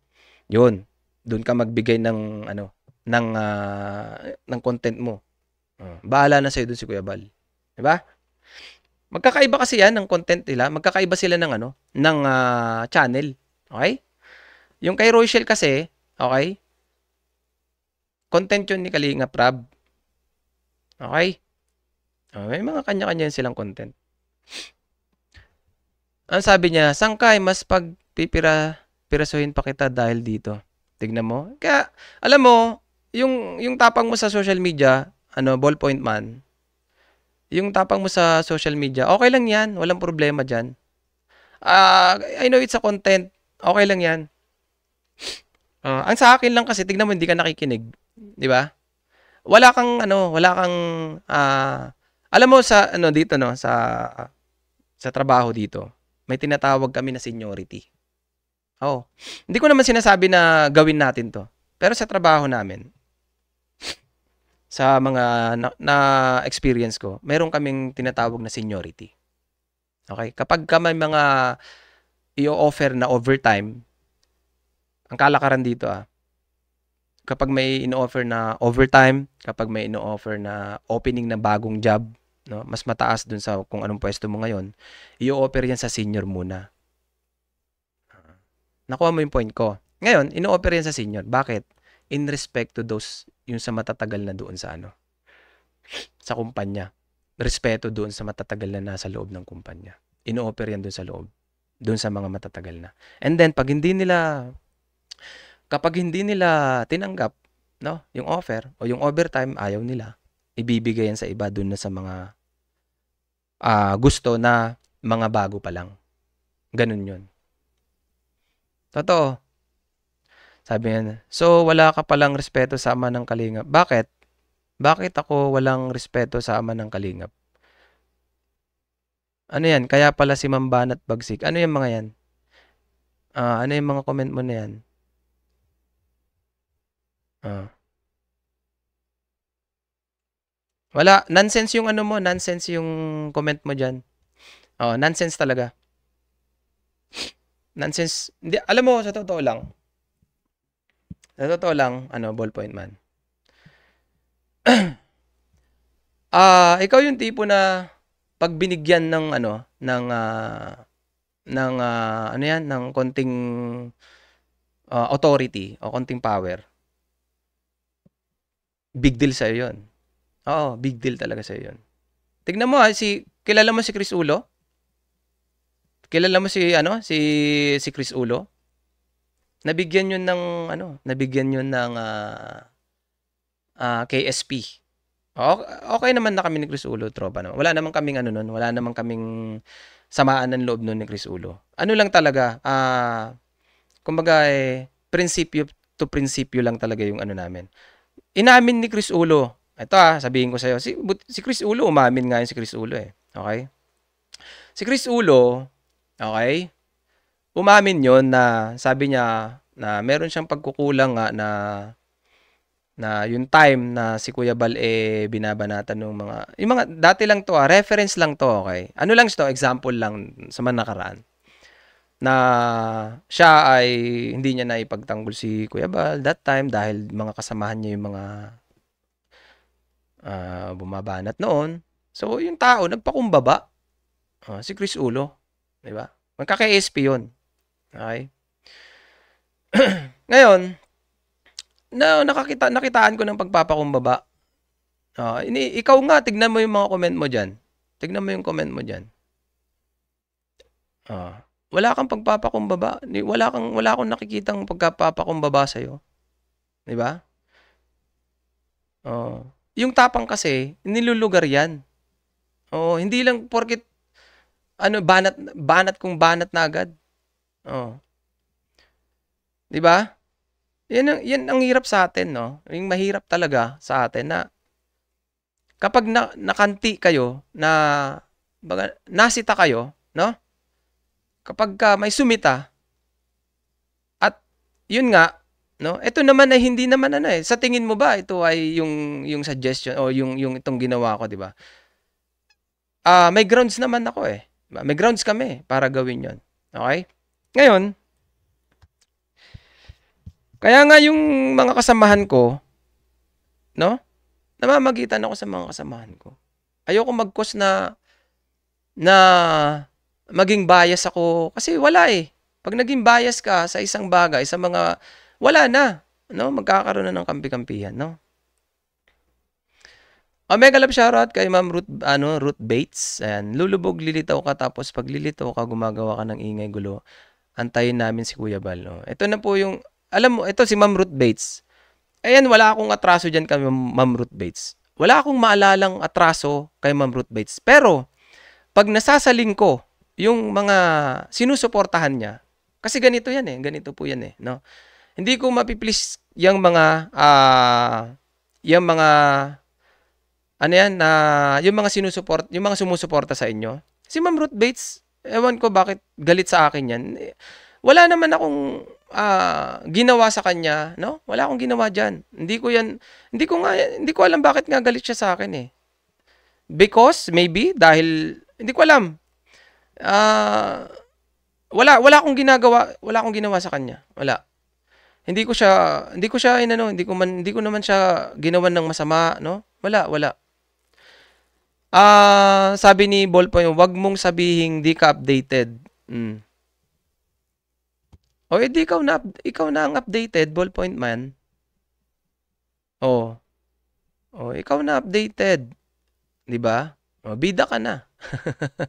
Yun. Dun ka magbigay ng, ano, ng, uh, ng content mo. Ah, bahala na sa'yo dun si Kuya Bal. Diba? Magkakaiba kasi yan ng content nila. Magkakaiba sila ng, ano, ng uh, channel. Okay? Yung kay Rochelle kasi, okay? Content yun ni Kalinga Prab. Okay? Oh, may mga kanya-kanya silang content. Ang sabi niya, sangkay, eh? mas pagpipira, pirasuhin pa kita dahil dito. Tignan mo. Kaya, alam mo, yung, yung tapang mo sa social media, ano, ballpoint man, yung tapang mo sa social media, okay lang yan. Walang problema dyan. Uh, I know it's a content. Okay lang yan. Uh, ang sa akin lang kasi, tignan mo, hindi ka nakikinig. 'di ba? Wala kang ano, wala kang uh, alam mo sa ano dito no, sa sa trabaho dito, may tinatawag kami na seniority. Oh, hindi ko naman sinasabi na gawin natin 'to. Pero sa trabaho namin, sa mga na, na experience ko, meron kaming tinatawag na seniority. Okay? Kapag ka may mga i-offer na overtime, ang kalakaran dito ah, kapag may ino-offer na overtime, kapag may ino-offer na opening ng bagong job, no, mas mataas dun sa kung anong pwesto mo ngayon, i-offer yan sa senior muna. Ah. Nakuha mo yung point ko. Ngayon, ino-offer yan sa senior. Bakit? In respect to those, yung sa matatagal na doon sa ano, sa kumpanya. Respeto doon sa matatagal na nasa loob ng kumpanya. Ino-offer yan doon sa loob. Doon sa mga matatagal na. And then, pag hindi nila kapag hindi nila tinanggap, no, yung offer o yung overtime ayaw nila, ibibigay yan sa iba doon na sa mga uh, gusto na mga bago pa lang. Ganun yun. Totoo. Sabi niya, so wala ka palang respeto sa ama ng kalingap. Bakit? Bakit ako walang respeto sa ama ng kalingap? Ano yan? Kaya pala si mambanat at Bagsik. Ano yung mga yan? Uh, ano yung mga comment mo na yan? Ah. Wala, nonsense yung ano mo, nonsense yung comment mo diyan. Oh, nonsense talaga. nonsense. Hindi, alam mo sa totoo lang. Sa totoo lang, ano, ballpoint man. [CLEARS THROAT] Ah, uh, ikaw yung tipo na pag binigyan ng ano, ng uh, ng uh, ano yan, ng konting uh, authority o konting power, big deal sa'yo yun. Oo, big deal talaga sa'yo yun. Tignan mo ha, si, kilala mo si Chris Ulo? Kilala mo si, ano, si, si Chris Ulo? Nabigyan yun ng, ano, nabigyan yun ng uh, ah, uh, ah, KSP. Okay, okay naman na kami ni Chris Ulo, tropa naman. Wala naman kaming ano nun, wala naman kaming samaan ng loob nun ni Chris Ulo. Ano lang talaga, ah, uh, kumbaga eh, prinsipyo to prinsipyo lang talaga yung ano namin. Inamin ni Chris Ulo. Ito ah, sabihin ko sa iyo. Si, but, si Chris Ulo, umamin nga yun si Chris Ulo eh. Okay? Si Chris Ulo, okay, umamin yon na sabi niya na meron siyang pagkukulang nga na na yung time na si Kuya Bal eh binabanatan ng mga yung mga dati lang to ah, reference lang to okay ano lang ito example lang sa man nakaraan na siya ay hindi niya na ipagtanggol si Kuya Bal that time dahil mga kasamahan niya yung mga uh, bumabanat noon. So, yung tao, nagpakumbaba. Uh, si Chris Ulo. Di ba? Magkaka-ASP yun. Okay? [CLEARS THROAT] Ngayon, na, nakakita, nakitaan ko ng pagpapakumbaba. Uh, ini, ikaw nga, tignan mo yung mga comment mo dyan. Tignan mo yung comment mo dyan. Uh, wala kang pagpapakumbaba, wala kang wala akong nakikitang pagpapakumbaba sa iyo. 'Di ba? Oh. Yung tapang kasi, nilulugar 'yan. Oo, oh, hindi lang porket ano banat banat kung banat na agad. Oh. 'Di ba? Yan ang, yan ang hirap sa atin, no? Yung mahirap talaga sa atin na kapag na, nakanti kayo, na baga, nasita kayo, no? kapag ka ah, may sumita, at yun nga, no? Ito naman ay hindi naman ano eh. Sa tingin mo ba ito ay yung yung suggestion o yung yung itong ginawa ko, 'di ba? Ah, uh, may grounds naman ako eh. Diba? May grounds kami para gawin 'yon. Okay? Ngayon, kaya nga yung mga kasamahan ko, no? Namamagitan ako sa mga kasamahan ko. Ayoko mag-cause na na maging bias ako kasi wala eh. Pag naging bias ka sa isang bagay, sa mga wala na, no? Magkakaroon na ng kampi-kampihan, no? Omega mega love shoutout kay Ma'am Ruth, ano, Ruth Bates. Ayan, lulubog, lilitaw ka, tapos pag lilitaw ka, gumagawa ka ng ingay gulo. Antayin namin si Kuya Bal. No? Ito na po yung, alam mo, ito si Ma'am Ruth Bates. Ayan, wala akong atraso dyan kay Ma'am Ruth Bates. Wala akong maalalang atraso kay Ma'am Ruth Bates. Pero, pag nasasaling ko, yung mga sinusuportahan niya. Kasi ganito yan eh, ganito po yan eh, no? Hindi ko mapiplease yung mga uh, yung mga ano yan na uh, yung mga sinusuport, yung mga sumusuporta sa inyo. Si Ma'am Ruth Bates, ewan ko bakit galit sa akin yan. Wala naman akong uh, ginawa sa kanya, no? Wala akong ginawa diyan. Hindi ko yan, hindi ko nga hindi ko alam bakit nga galit siya sa akin eh. Because maybe dahil hindi ko alam uh, wala wala akong ginagawa, wala akong ginawa sa kanya. Wala. Hindi ko siya hindi ko siya inano, hindi ko man hindi ko naman siya ginawan ng masama, no? Wala, wala. Ah, uh, sabi ni Ballpoint, wag mong sabihin di ka updated. Mm. O oh, edi eh, ikaw na ikaw na ang updated Ballpoint man. Oh. Oh, ikaw na updated. 'Di ba? Oh, bida ka na. [LAUGHS]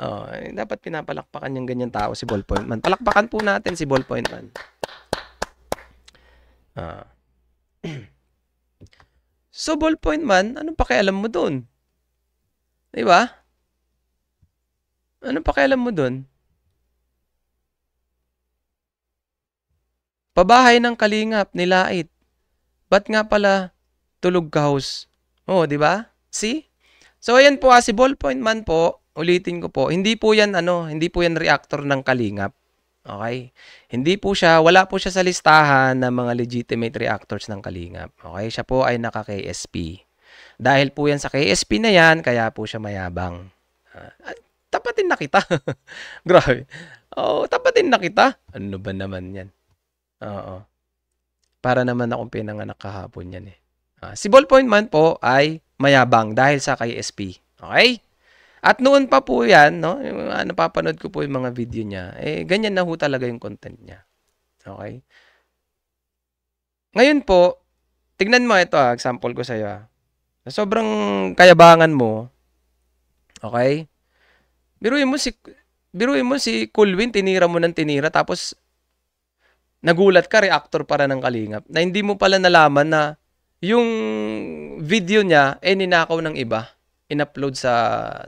Oh, dapat pinapalakpakan yung ganyan tao si Ballpoint Man. Palakpakan po natin si Ballpoint Man. Ah. [CLEARS THROAT] so Ballpoint Man, anong pakialam mo doon? 'Di ba? Anong pakialam mo doon? Pabahay ng kalingap ni Lait. Ba't nga pala tulog ka house? Oh, 'di ba? See? So ayan po ah, si Ballpoint Man po, ulitin ko po, hindi po yan ano, hindi po yan reactor ng kalingap. Okay? Hindi po siya, wala po siya sa listahan ng mga legitimate reactors ng kalingap. Okay? Siya po ay naka-KSP. Dahil po yan sa KSP na yan, kaya po siya mayabang. Uh, ah, tapatin na kita. [LAUGHS] Grabe. Oh, tapatin na kita. Ano ba naman yan? Oo. Para naman akong pinanganak kahapon yan eh. Uh, si Ballpoint man po ay mayabang dahil sa KSP. SP. Okay? At noon pa po yan, no, napapanood ko po yung mga video niya, eh, ganyan na ho talaga yung content niya. Okay? Ngayon po, tignan mo ito ah, example ko ah. sa iyo. ah. Sobrang kayabangan mo, okay? Biruin mo si, biruin mo si Kulwin, tinira mo ng tinira, tapos nagulat ka, reactor para ng kalingap, na hindi mo pala nalaman na yung video niya, eh ninakaw ng iba in-upload sa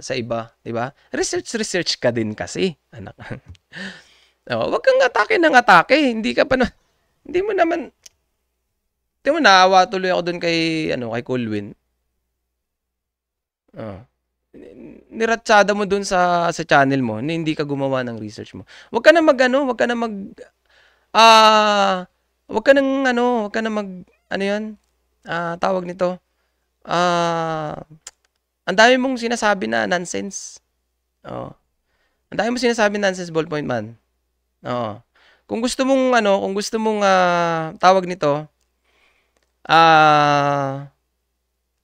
sa iba, 'di ba? Research research ka din kasi, anak. [LAUGHS] oh, wag kang atake ng atake, hindi ka pa na hindi mo naman hindi mo naawa tuloy ako doon kay ano, kay Colwin. Oh. Niratsada mo doon sa sa channel mo na hindi ka gumawa ng research mo. Wag ka na magano, wag ka na mag ah uh, wag ka nang ano, wag ka na mag ano 'yon? Ah, uh, tawag nito. Ah, uh, ang dami mong sinasabi na nonsense. Oo. Ang dami mong sinasabi nonsense, ballpoint man. Oo. Kung gusto mong, ano, kung gusto mong uh, tawag nito, ah, uh,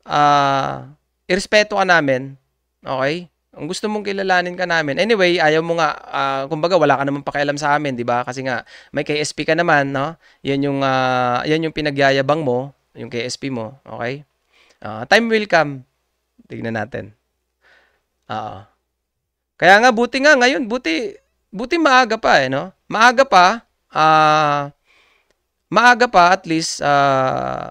ah, uh, irespeto ka namin, okay? Ang gusto mong kilalanin ka namin, anyway, ayaw mo nga, uh, kumbaga, wala ka naman pakialam sa amin, di ba? Kasi nga, may KSP ka naman, no? Yan yung, uh, ah, yan yung pinagyayabang mo, yung KSP mo, okay? Uh, time will come Tignan natin. Oo. Kaya nga, buti nga ngayon, buti, buti maaga pa eh, no? Maaga pa, ah, uh, maaga pa at least, ah, uh,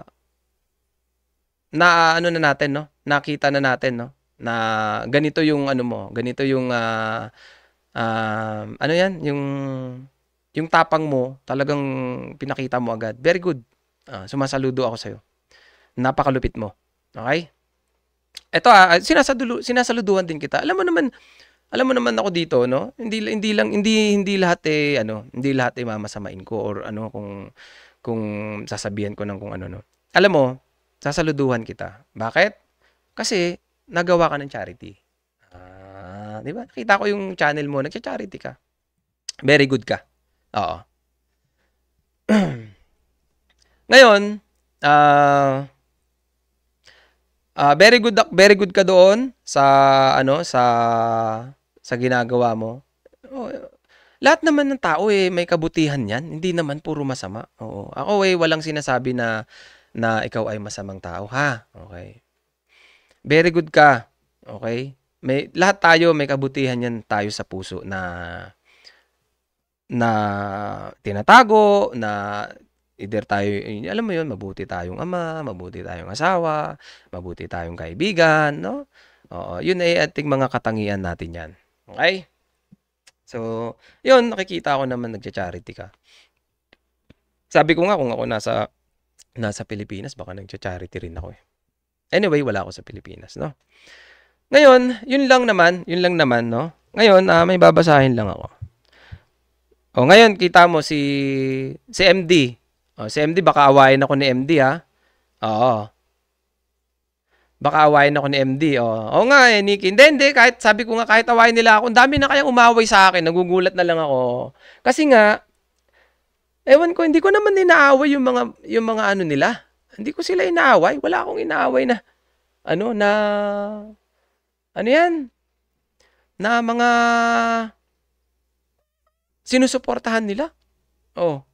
na ano na natin, no? Nakita na natin, no? Na ganito yung ano mo, ganito yung, ah, uh, uh, ano yan, yung, yung tapang mo, talagang pinakita mo agad. Very good. Uh, sumasaludo ako sa'yo. Napakalupit mo. Okay? eto ah, ah, sinasadulo, sinasaluduhan din kita. Alam mo naman, alam mo naman ako dito, no? Hindi hindi lang hindi hindi lahat eh ano, hindi lahat eh mamasamain ko or ano kung kung sasabihan ko ng kung ano no. Alam mo, sasaluduhan kita. Bakit? Kasi nagawa ka ng charity. Ah, di ba? Kita ko yung channel mo, nagcha-charity ka. Very good ka. Oo. [CLEARS THROAT] Ngayon, ah uh, Uh, very good very good ka doon sa ano sa sa ginagawa mo. Oh, lahat naman ng tao eh may kabutihan 'yan. Hindi naman puro masama. Oo. Ako eh walang sinasabi na na ikaw ay masamang tao ha. Okay. Very good ka. Okay? May lahat tayo may kabutihan 'yan tayo sa puso na na tinatago, na Either tayo, eh, alam mo yon mabuti tayong ama, mabuti tayong asawa, mabuti tayong kaibigan, no? Oo, yun ay eh, ating mga katangian natin yan. Okay? So, yun, nakikita ko naman nagcha-charity ka. Sabi ko nga kung ako nasa nasa Pilipinas, baka nagcha-charity rin ako eh. Anyway, wala ako sa Pilipinas, no? Ngayon, yun lang naman, yun lang naman, no? Ngayon, uh, may babasahin lang ako. O, ngayon, kita mo si, si MD. Oh, si MD, baka awayin ako ni MD ha. Oo. Baka awayin ako ni MD. Oo, Oo nga eh, Nikki. Hindi, hindi. Kahit, sabi ko nga, kahit awayin nila ako, ang dami na kayang umaway sa akin. Nagugulat na lang ako. Kasi nga, ewan ko, hindi ko naman inaaway yung mga, yung mga ano nila. Hindi ko sila inaaway. Wala akong inaaway na, ano, na, ano yan? Na mga, sinusuportahan nila. Oh.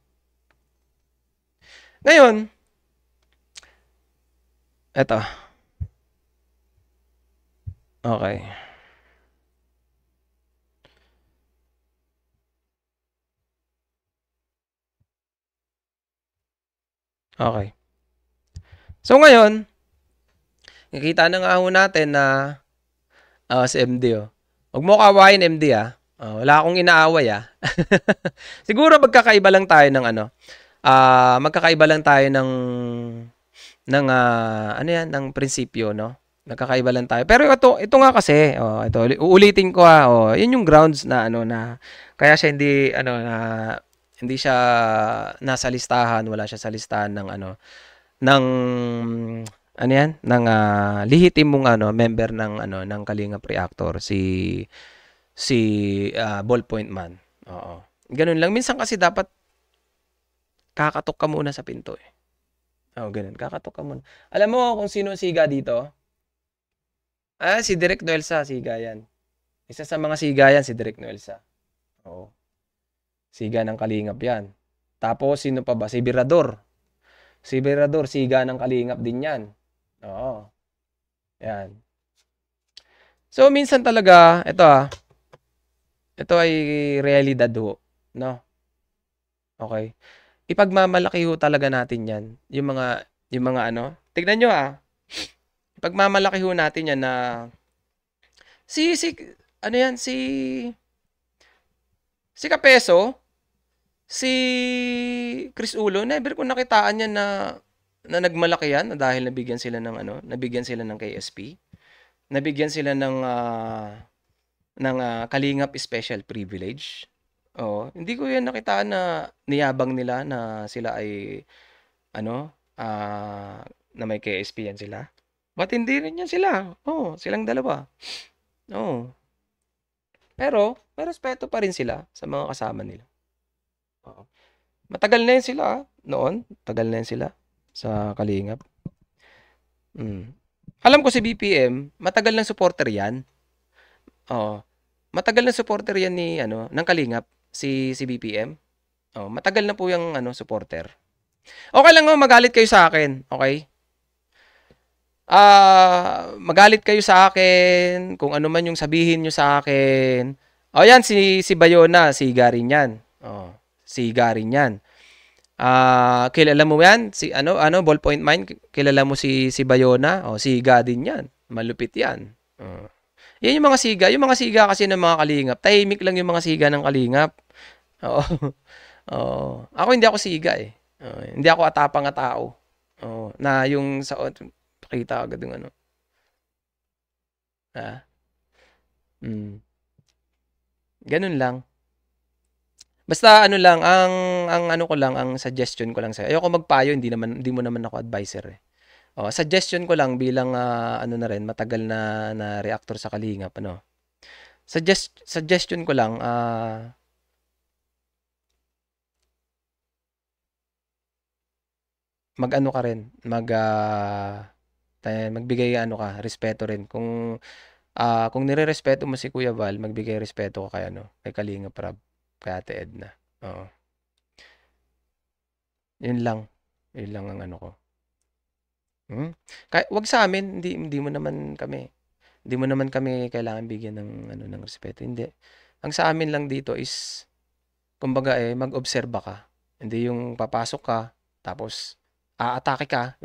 Ngayon, eto. Okay. Okay. So ngayon, nakita na nga ho natin na uh, si MD oh. Huwag mo kawain MD ah. Uh, wala akong inaaway ah. [LAUGHS] Siguro magkakaiba lang tayo ng ano uh, magkakaiba lang tayo ng ng uh, ano yan, ng prinsipyo, no? Nagkakaiba lang tayo. Pero ito, ito nga kasi, oh, ito, uulitin ko ah oh, yun yung grounds na ano na kaya siya hindi ano na hindi siya nasa listahan, wala siya sa listahan ng ano ng ano yan, ng uh, ah, lihitim mong ano member ng ano ng Kalinga Reactor si si uh, Ballpoint Man. Oo. Ganun lang minsan kasi dapat kakatok ka muna sa pinto eh. Oh, ganun. Kakatok ka muna. Alam mo kung sino siga dito? Ah, si Direk Noelsa, siga yan. Isa sa mga siga yan, si Direk Noelsa. Oo. Oh. Siga ng kalingap yan. Tapos, sino pa ba? Si Birador. Si Birador, siga ng kalingap din yan. Oo. Yan. So, minsan talaga, ito ah, ito ay realidad ho. No? Okay ipagmamalaki ho talaga natin yan. Yung mga, yung mga ano. Tignan nyo ah. Ipagmamalaki ho natin yan na si, si, ano yan, si, si Kapeso, si Chris Ulo, never ko nakitaan yan na, na nagmalaki yan na dahil nabigyan sila ng ano, nabigyan sila ng KSP. Nabigyan sila ng uh, ng uh, Kalingap Special Privilege Oh, hindi ko 'yan nakita na niyabang nila na sila ay ano, ah, na may KSP 'yan sila. But hindi rin 'yan sila. Oh, silang dalawa. Oo. Pero, may respeto pa rin sila sa mga kasama nila. Oo. Matagal na 'yan sila ah. noon. Tagal na 'yan sila sa Kalingap. Mm. Alam ko si BPM, matagal ng supporter 'yan. Oo. Matagal na supporter 'yan ni ano, ng Kalingap si si BPM. Oh, matagal na po yung ano supporter. Okay lang oh, magalit kayo sa akin, okay? Ah, uh, magalit kayo sa akin kung ano man yung sabihin niyo sa akin. Oh, yan si si Bayona, si Gary yan. Oh, si Gary yan. Ah, uh, kilala mo yan? Si ano ano ballpoint mind, kilala mo si si Bayona? Oh, si Gadin yan. Malupit yan. Oh. Yan yung mga siga. Yung mga siga kasi ng mga kalingap, tahimik lang yung mga siga ng kalingap. Oo. [LAUGHS] Oo. Ako hindi ako siga eh. Oo. Hindi ako atapang tao. Oo. Na yung sa pakita agad ng ano. Ha? Mm. Ganun lang. Basta ano lang, ang ang ano ko lang, ang suggestion ko lang sa Ayoko magpayo, hindi naman hindi mo naman ako adviser eh. Oh, suggestion ko lang bilang uh, ano na rin, matagal na na reactor sa kalinga ano. Suggest suggestion ko lang uh, mag-ano ka rin, mag uh, magbigay ano ka, respeto rin kung uh, kung nirerespeto mo si Kuya Val, magbigay respeto ka kay ano, kay Kalinga Prab, kay Ate Edna. Oo. Yun lang. Yun lang ang ano ko. Hmm? Kay, wag sa amin, hindi, hindi mo naman kami. Hindi mo naman kami kailangan bigyan ng ano ng respeto. Hindi. Ang sa amin lang dito is kumbaga eh mag-obserba ka. Hindi yung papasok ka tapos aatake ka.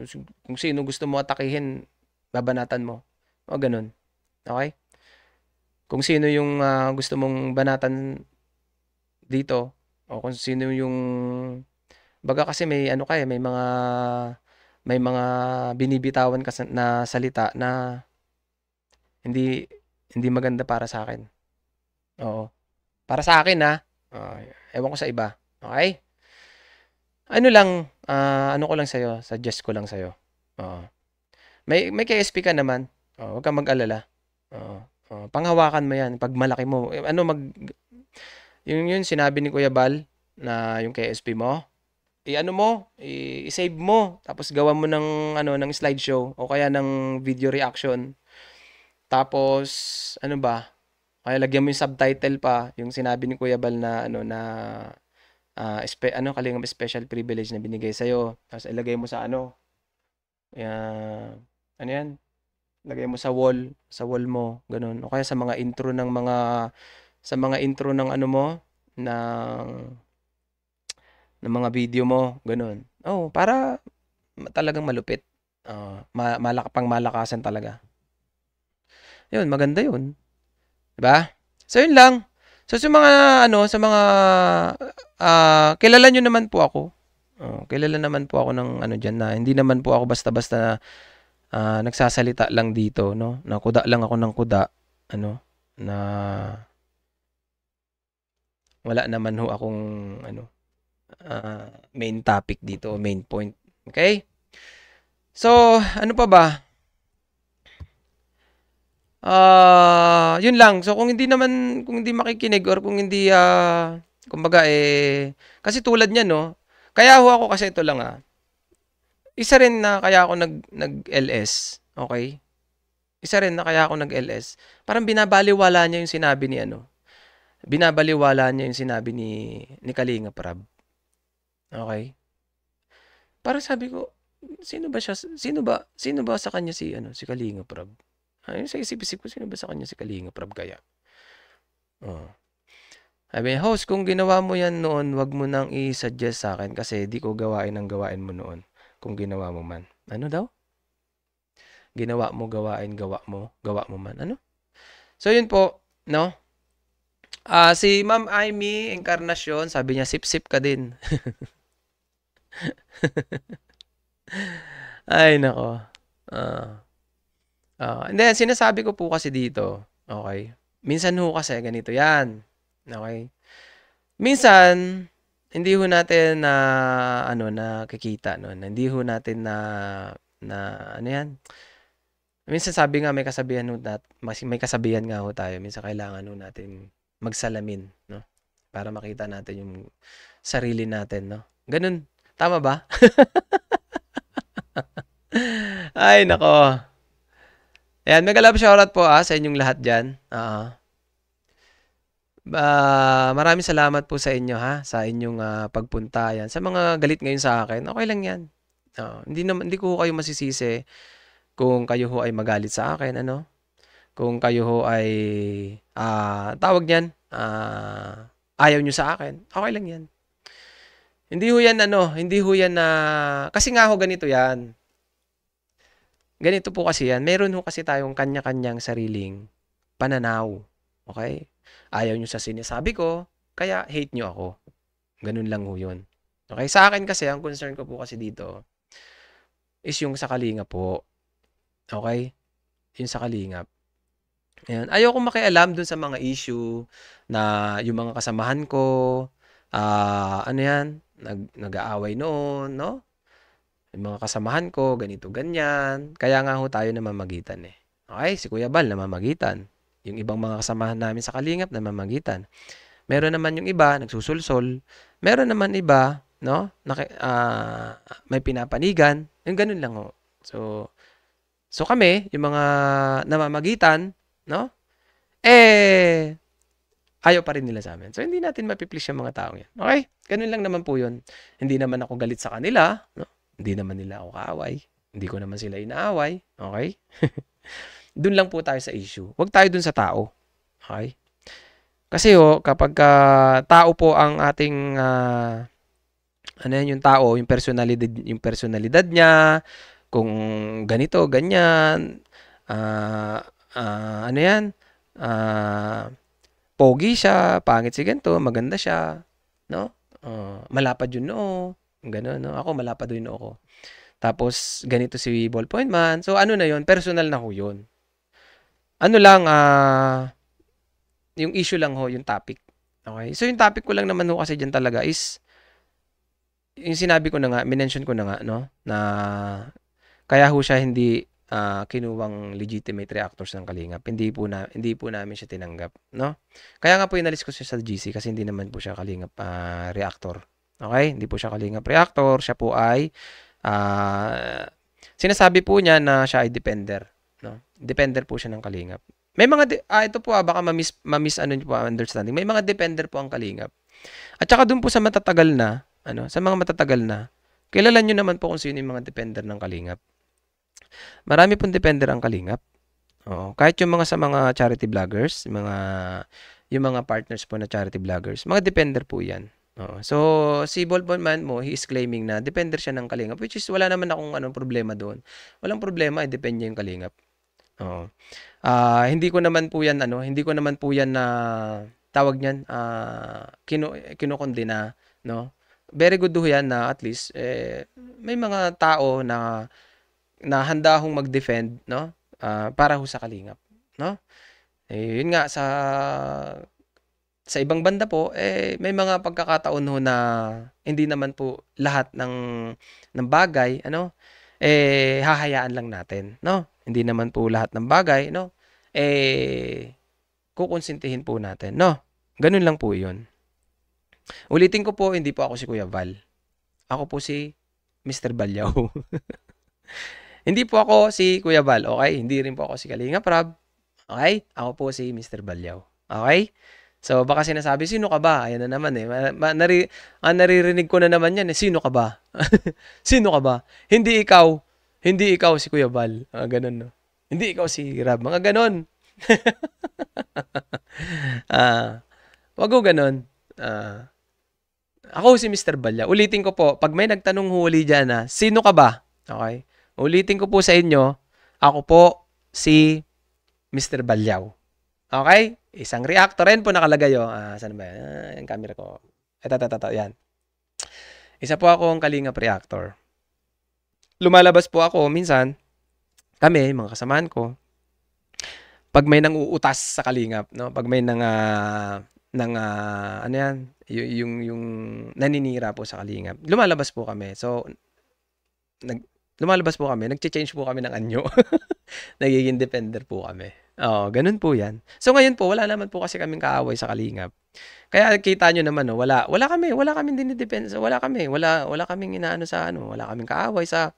Kung sino gusto mo atakihin, babanatan mo. O ganun. Okay? Kung sino yung uh, gusto mong banatan dito, o kung sino yung... Baga kasi may ano kaya, eh, may mga may mga binibitawan kasi na salita na hindi hindi maganda para sa akin. Oo. Para sa akin ha. Uh, ah, ewan ko sa iba. Okay? ano lang, uh, ano ko lang sa'yo, suggest ko lang sa'yo. Oo. May, may KSP ka naman. Oo, huwag kang mag-alala. Oo. Oo. Panghawakan mo yan. Pag malaki mo, eh, ano mag... Yung yun, sinabi ni Kuya Bal na yung KSP mo, i-ano mo, i-save mo, tapos gawa mo ng, ano, ng slideshow o kaya ng video reaction. Tapos, ano ba, kaya lagyan mo yung subtitle pa, yung sinabi ni Kuya Bal na, ano, na uh, ah, spe- ano kalingap special privilege na binigay sa iyo Tapos ilagay mo sa ano, uh, ano yan? Lagay mo sa wall, sa wall mo, ganun. O kaya sa mga intro ng mga, sa mga intro ng ano mo, ng, ng mga video mo, ganun. Oh, para talagang malupit. Uh, ma- malak- pang malakasan talaga. Yun, maganda yun. Diba? So, yun lang. So sa mga ano, sa mga uh, kilala niyo naman po ako. Oh, kilala naman po ako ng ano diyan na hindi naman po ako basta-basta na uh, nagsasalita lang dito, no? Na kuda lang ako ng kuda, ano? Na wala naman ho akong ano uh, main topic dito, main point. Okay? So, ano pa ba? Ah, uh, yun lang. So kung hindi naman kung hindi makikinig or kung hindi uh, kumbaga eh kasi tulad niya no. Kaya ho ako kasi ito lang ah. Isa rin na kaya ako nag nag LS, okay? Isa rin na kaya ako nag LS. Parang binabaliwala niya yung sinabi ni ano. Binabaliwala niya yung sinabi ni ni Kalinga Prab. Okay? Parang sabi ko, sino ba siya? Sino ba? Sino ba sa kanya si ano, si Kalinga Prab? Ayun ah, sa isip-isip ko, sino ba sa kanya si Kalinga Prab kaya? Oh. Sabi niya, host, kung ginawa mo yan noon, wag mo nang i-suggest sa akin kasi di ko gawain ang gawain mo noon kung ginawa mo man. Ano daw? Ginawa mo, gawain, gawa mo, gawa mo man. Ano? So, yun po, no? Ah, uh, si Ma'am Amy Encarnacion, sabi niya, sip-sip ka din. [LAUGHS] Ay, nako. Ah. Uh. Uh, ah, and then, sinasabi ko po kasi dito, okay, minsan ho kasi ganito yan. Okay? Minsan, hindi ho natin na ano na kikita noon. Hindi ho natin na na ano yan. Minsan sabi nga may kasabihan ho that, may kasabihan nga ho tayo. Minsan kailangan ho natin magsalamin, no? Para makita natin yung sarili natin, no? Ganun. Tama ba? [LAUGHS] Ay, nako. Ayan, mega love shoutout po ah, sa inyong lahat dyan. Uh, uh, maraming salamat po sa inyo ha, sa inyong uh, pagpunta. Ayan. Sa mga galit ngayon sa akin, okay lang yan. Uh, hindi, naman, hindi ko kayo masisisi kung kayo ho ay magalit sa akin. Ano? Kung kayo ho ay uh, tawag niyan, uh, ayaw nyo sa akin, okay lang yan. Hindi ho yan ano, hindi ho yan na, uh, kasi nga ho ganito yan. Ganito po kasi yan. Meron ho kasi tayong kanya-kanyang sariling pananaw. Okay? Ayaw nyo sa sinasabi ko, kaya hate nyo ako. Ganun lang ho yun. Okay? Sa akin kasi, ang concern ko po kasi dito is yung sa kalinga po. Okay? Yung sa kalingap. Ayan. Ayaw kong makialam dun sa mga issue na yung mga kasamahan ko, ah uh, ano yan, nag, nag-aaway noon, no? Yung mga kasamahan ko, ganito, ganyan. Kaya nga ho tayo namamagitan eh. Okay, si Kuya Bal namamagitan. Yung ibang mga kasamahan namin sa Kalingap namamagitan. Meron naman yung iba, nagsusulsol. Meron naman iba, no? Naki, uh, may pinapanigan. Yung ganun lang ho. So, so kami, yung mga namamagitan, no? Eh, ayaw pa rin nila sa amin. So, hindi natin mapiplease yung mga taong yan. Okay? Ganun lang naman po yun. Hindi naman ako galit sa kanila. No? Hindi naman nila ako kaaway. Hindi ko naman sila inaaway. Okay? [LAUGHS] doon lang po tayo sa issue. Huwag tayo doon sa tao. Okay? Kasi ho, oh, kapag uh, tao po ang ating uh, ano yan, yung tao, yung personalidad, yung personalidad niya, kung ganito, ganyan, uh, uh, ano yan, uh, pogi siya, pangit si ganito, maganda siya, no? Uh, malapad yun no? Ganun, no? Ako, malapad yung ako. Tapos, ganito si ballpoint man. So, ano na yon Personal na ko yun. Ano lang, ah, uh, yung issue lang ho, yung topic. Okay? So, yung topic ko lang naman ho kasi dyan talaga is, yung sinabi ko na nga, minention ko na nga, no? Na, kaya ho siya hindi uh, kinuwang legitimate reactors ng Kalingap. Hindi po na hindi po namin siya tinanggap, no? Kaya nga po inalis ko siya sa GC kasi hindi naman po siya Kalingap uh, reactor. Okay? Hindi po siya kalingap reactor. Siya po ay, uh, sinasabi po niya na siya ay depender. No? Depender po siya ng kalingap. May mga, ah, ito po ah, baka mamis, mamis ano po ah, understanding. May mga depender po ang kalingap. At saka doon po sa matatagal na, ano, sa mga matatagal na, kilala nyo naman po kung sino yung mga depender ng kalingap. Marami pong depender ang kalingap. Oo, kahit yung mga sa mga charity vloggers, mga yung mga partners po na charity vloggers, mga depender po 'yan. Oo. So, si Bolbon man mo, he is claiming na depender siya ng Kalingap, which is wala naman akong anong problema doon. Walang problema, eh, depende yung Kalingap. Oo. Uh, hindi ko naman po yan, ano, hindi ko naman po yan na tawag niyan, uh, kino, kinokondena, no? Very good do yan na at least, eh, may mga tao na, na handa hong mag-defend, no? Uh, para ho sa Kalingap, no? Eh, yun nga, sa sa ibang banda po, eh, may mga pagkakataon ho na hindi naman po lahat ng, ng bagay, ano, eh, hahayaan lang natin, no? Hindi naman po lahat ng bagay, no? Eh, kukonsintihin po natin, no? Ganun lang po yun. Ulitin ko po, hindi po ako si Kuya Val. Ako po si Mr. Balyaw. [LAUGHS] hindi po ako si Kuya Val, okay? Hindi rin po ako si Kalinga Prab. Okay? Ako po si Mr. Balyaw. Okay? So baka sinasabi, sino ka ba? Ayan na naman eh. Ma- nari- ah, naririnig ko na naman yan eh, sino ka ba? [LAUGHS] sino ka ba? Hindi ikaw. Hindi ikaw si Kuya Val. Ah, ganun no. Hindi ikaw si Rab. Mga ganun. [LAUGHS] ah, wag ko ganun. Ah, ako si Mr. Balya. Ulitin ko po, pag may nagtanong huli dyan na, ah, sino ka ba? Okay? Ulitin ko po sa inyo, ako po si Mr. Balyaw. Okay? Isang reactor. Ayan po nakalagay. Oh. Ah, saan ba yan? Ah, yung camera ko. Ito, ito, ito, Yan. Isa po akong kalingap reactor. Lumalabas po ako minsan. Kami, mga kasamahan ko. Pag may nang uutas sa kalingap, no? Pag may nang uh, ng uh, ano yan, y- yung yung naninira po sa kalingap. Lumalabas po kami. So nag lumalabas po kami, nagche-change po kami ng anyo. [LAUGHS] Nagiging depender po kami. Oo, ganun po yan. So ngayon po, wala naman po kasi kaming kaaway sa Kalingap. Kaya kita nyo naman, no, wala, wala kami, wala kami dinidepensa, wala kami, wala, wala kaming inaano sa ano, wala kaming kaaway sa,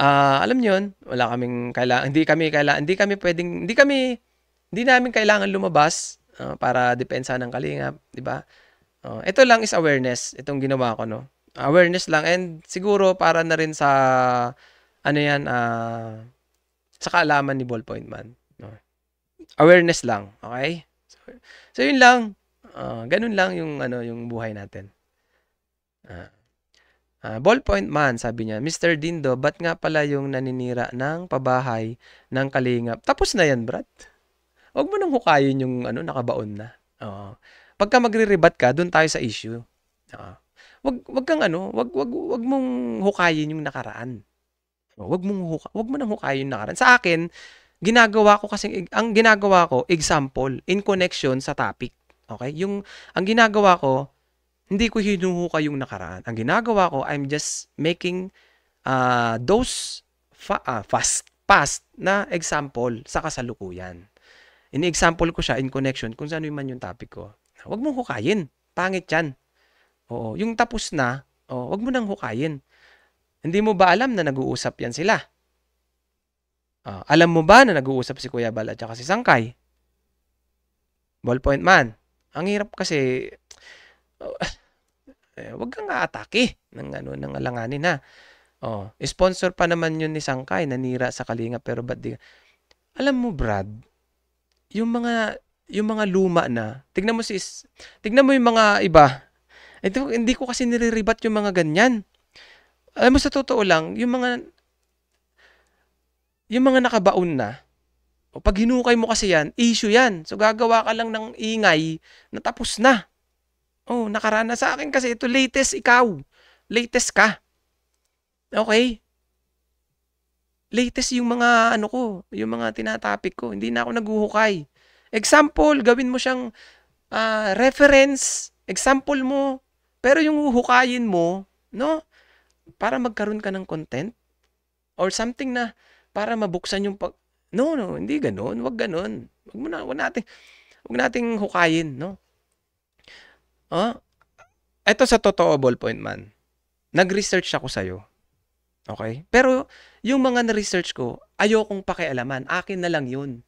ah, uh, alam niyo yun, wala kaming kaila, hindi kami kaila, hindi kami pwedeng, hindi kami, hindi namin kailangan lumabas uh, para depensa ng Kalingap, di ba? Uh, ito lang is awareness, itong ginawa ko, no. Awareness lang and siguro para na rin sa, ano yan, ah, uh, sa kaalaman ni Ballpoint Man awareness lang, okay? So, so yun lang. Uh, ganun lang yung ano yung buhay natin. Uh, uh, ballpoint man, sabi niya, Mr. Dindo, ba't nga pala yung naninira ng pabahay ng kalingap? Tapos na yan, brat. Huwag mo nang hukayin yung ano, nakabaon na. Oo. Uh, pagka magre-rebat ka, doon tayo sa issue. Oo. Uh, wag wag kang ano, wag wag wag mong hukayin yung nakaraan. Wag mong huka, wag mo nang hukayin yung nakaraan. Sa akin, ginagawa ko kasi ang ginagawa ko example in connection sa topic. Okay? Yung ang ginagawa ko hindi ko hinuhukay yung nakaraan. Ang ginagawa ko I'm just making uh, those fa- uh, fast past na example sa kasalukuyan. Ini-example ko siya in connection kung saan man yung topic ko. Huwag mong hukayin. Pangit yan. Oo, yung tapos na, oh, huwag mo nang hukayin. Hindi mo ba alam na nag-uusap yan sila? Uh, alam mo ba na nag-uusap si Kuya Bal at si Sangkay? Ballpoint man. Ang hirap kasi, uh, oh, eh, wag kang aatake ng, ano, ng alanganin ha. Oh, sponsor pa naman yun ni Sangkay, nanira sa Kalinga pero ba't di... Alam mo Brad, yung mga yung mga luma na, tignan mo si tignan mo yung mga iba. Ito hindi ko kasi niriribat yung mga ganyan. Alam mo sa totoo lang, yung mga yung mga nakabaon na, o pag hinukay mo kasi yan, issue yan. So gagawa ka lang ng ingay na tapos na. Oh, nakarana sa akin kasi ito latest ikaw. Latest ka. Okay? Latest yung mga ano ko, yung mga tinatapik ko. Hindi na ako naguhukay. Example, gawin mo siyang uh, reference, example mo. Pero yung huhukayin mo, no? Para magkaroon ka ng content or something na para mabuksan yung pag... No, no, hindi ganoon, wag ganoon. Wag mo na, huwag natin, huwag nating hukayin, no? Oh, ah, ito sa totoo, ballpoint man. Nag-research ako iyo. Okay? Pero yung mga na-research ko, ayokong pakialaman. Akin na lang yun.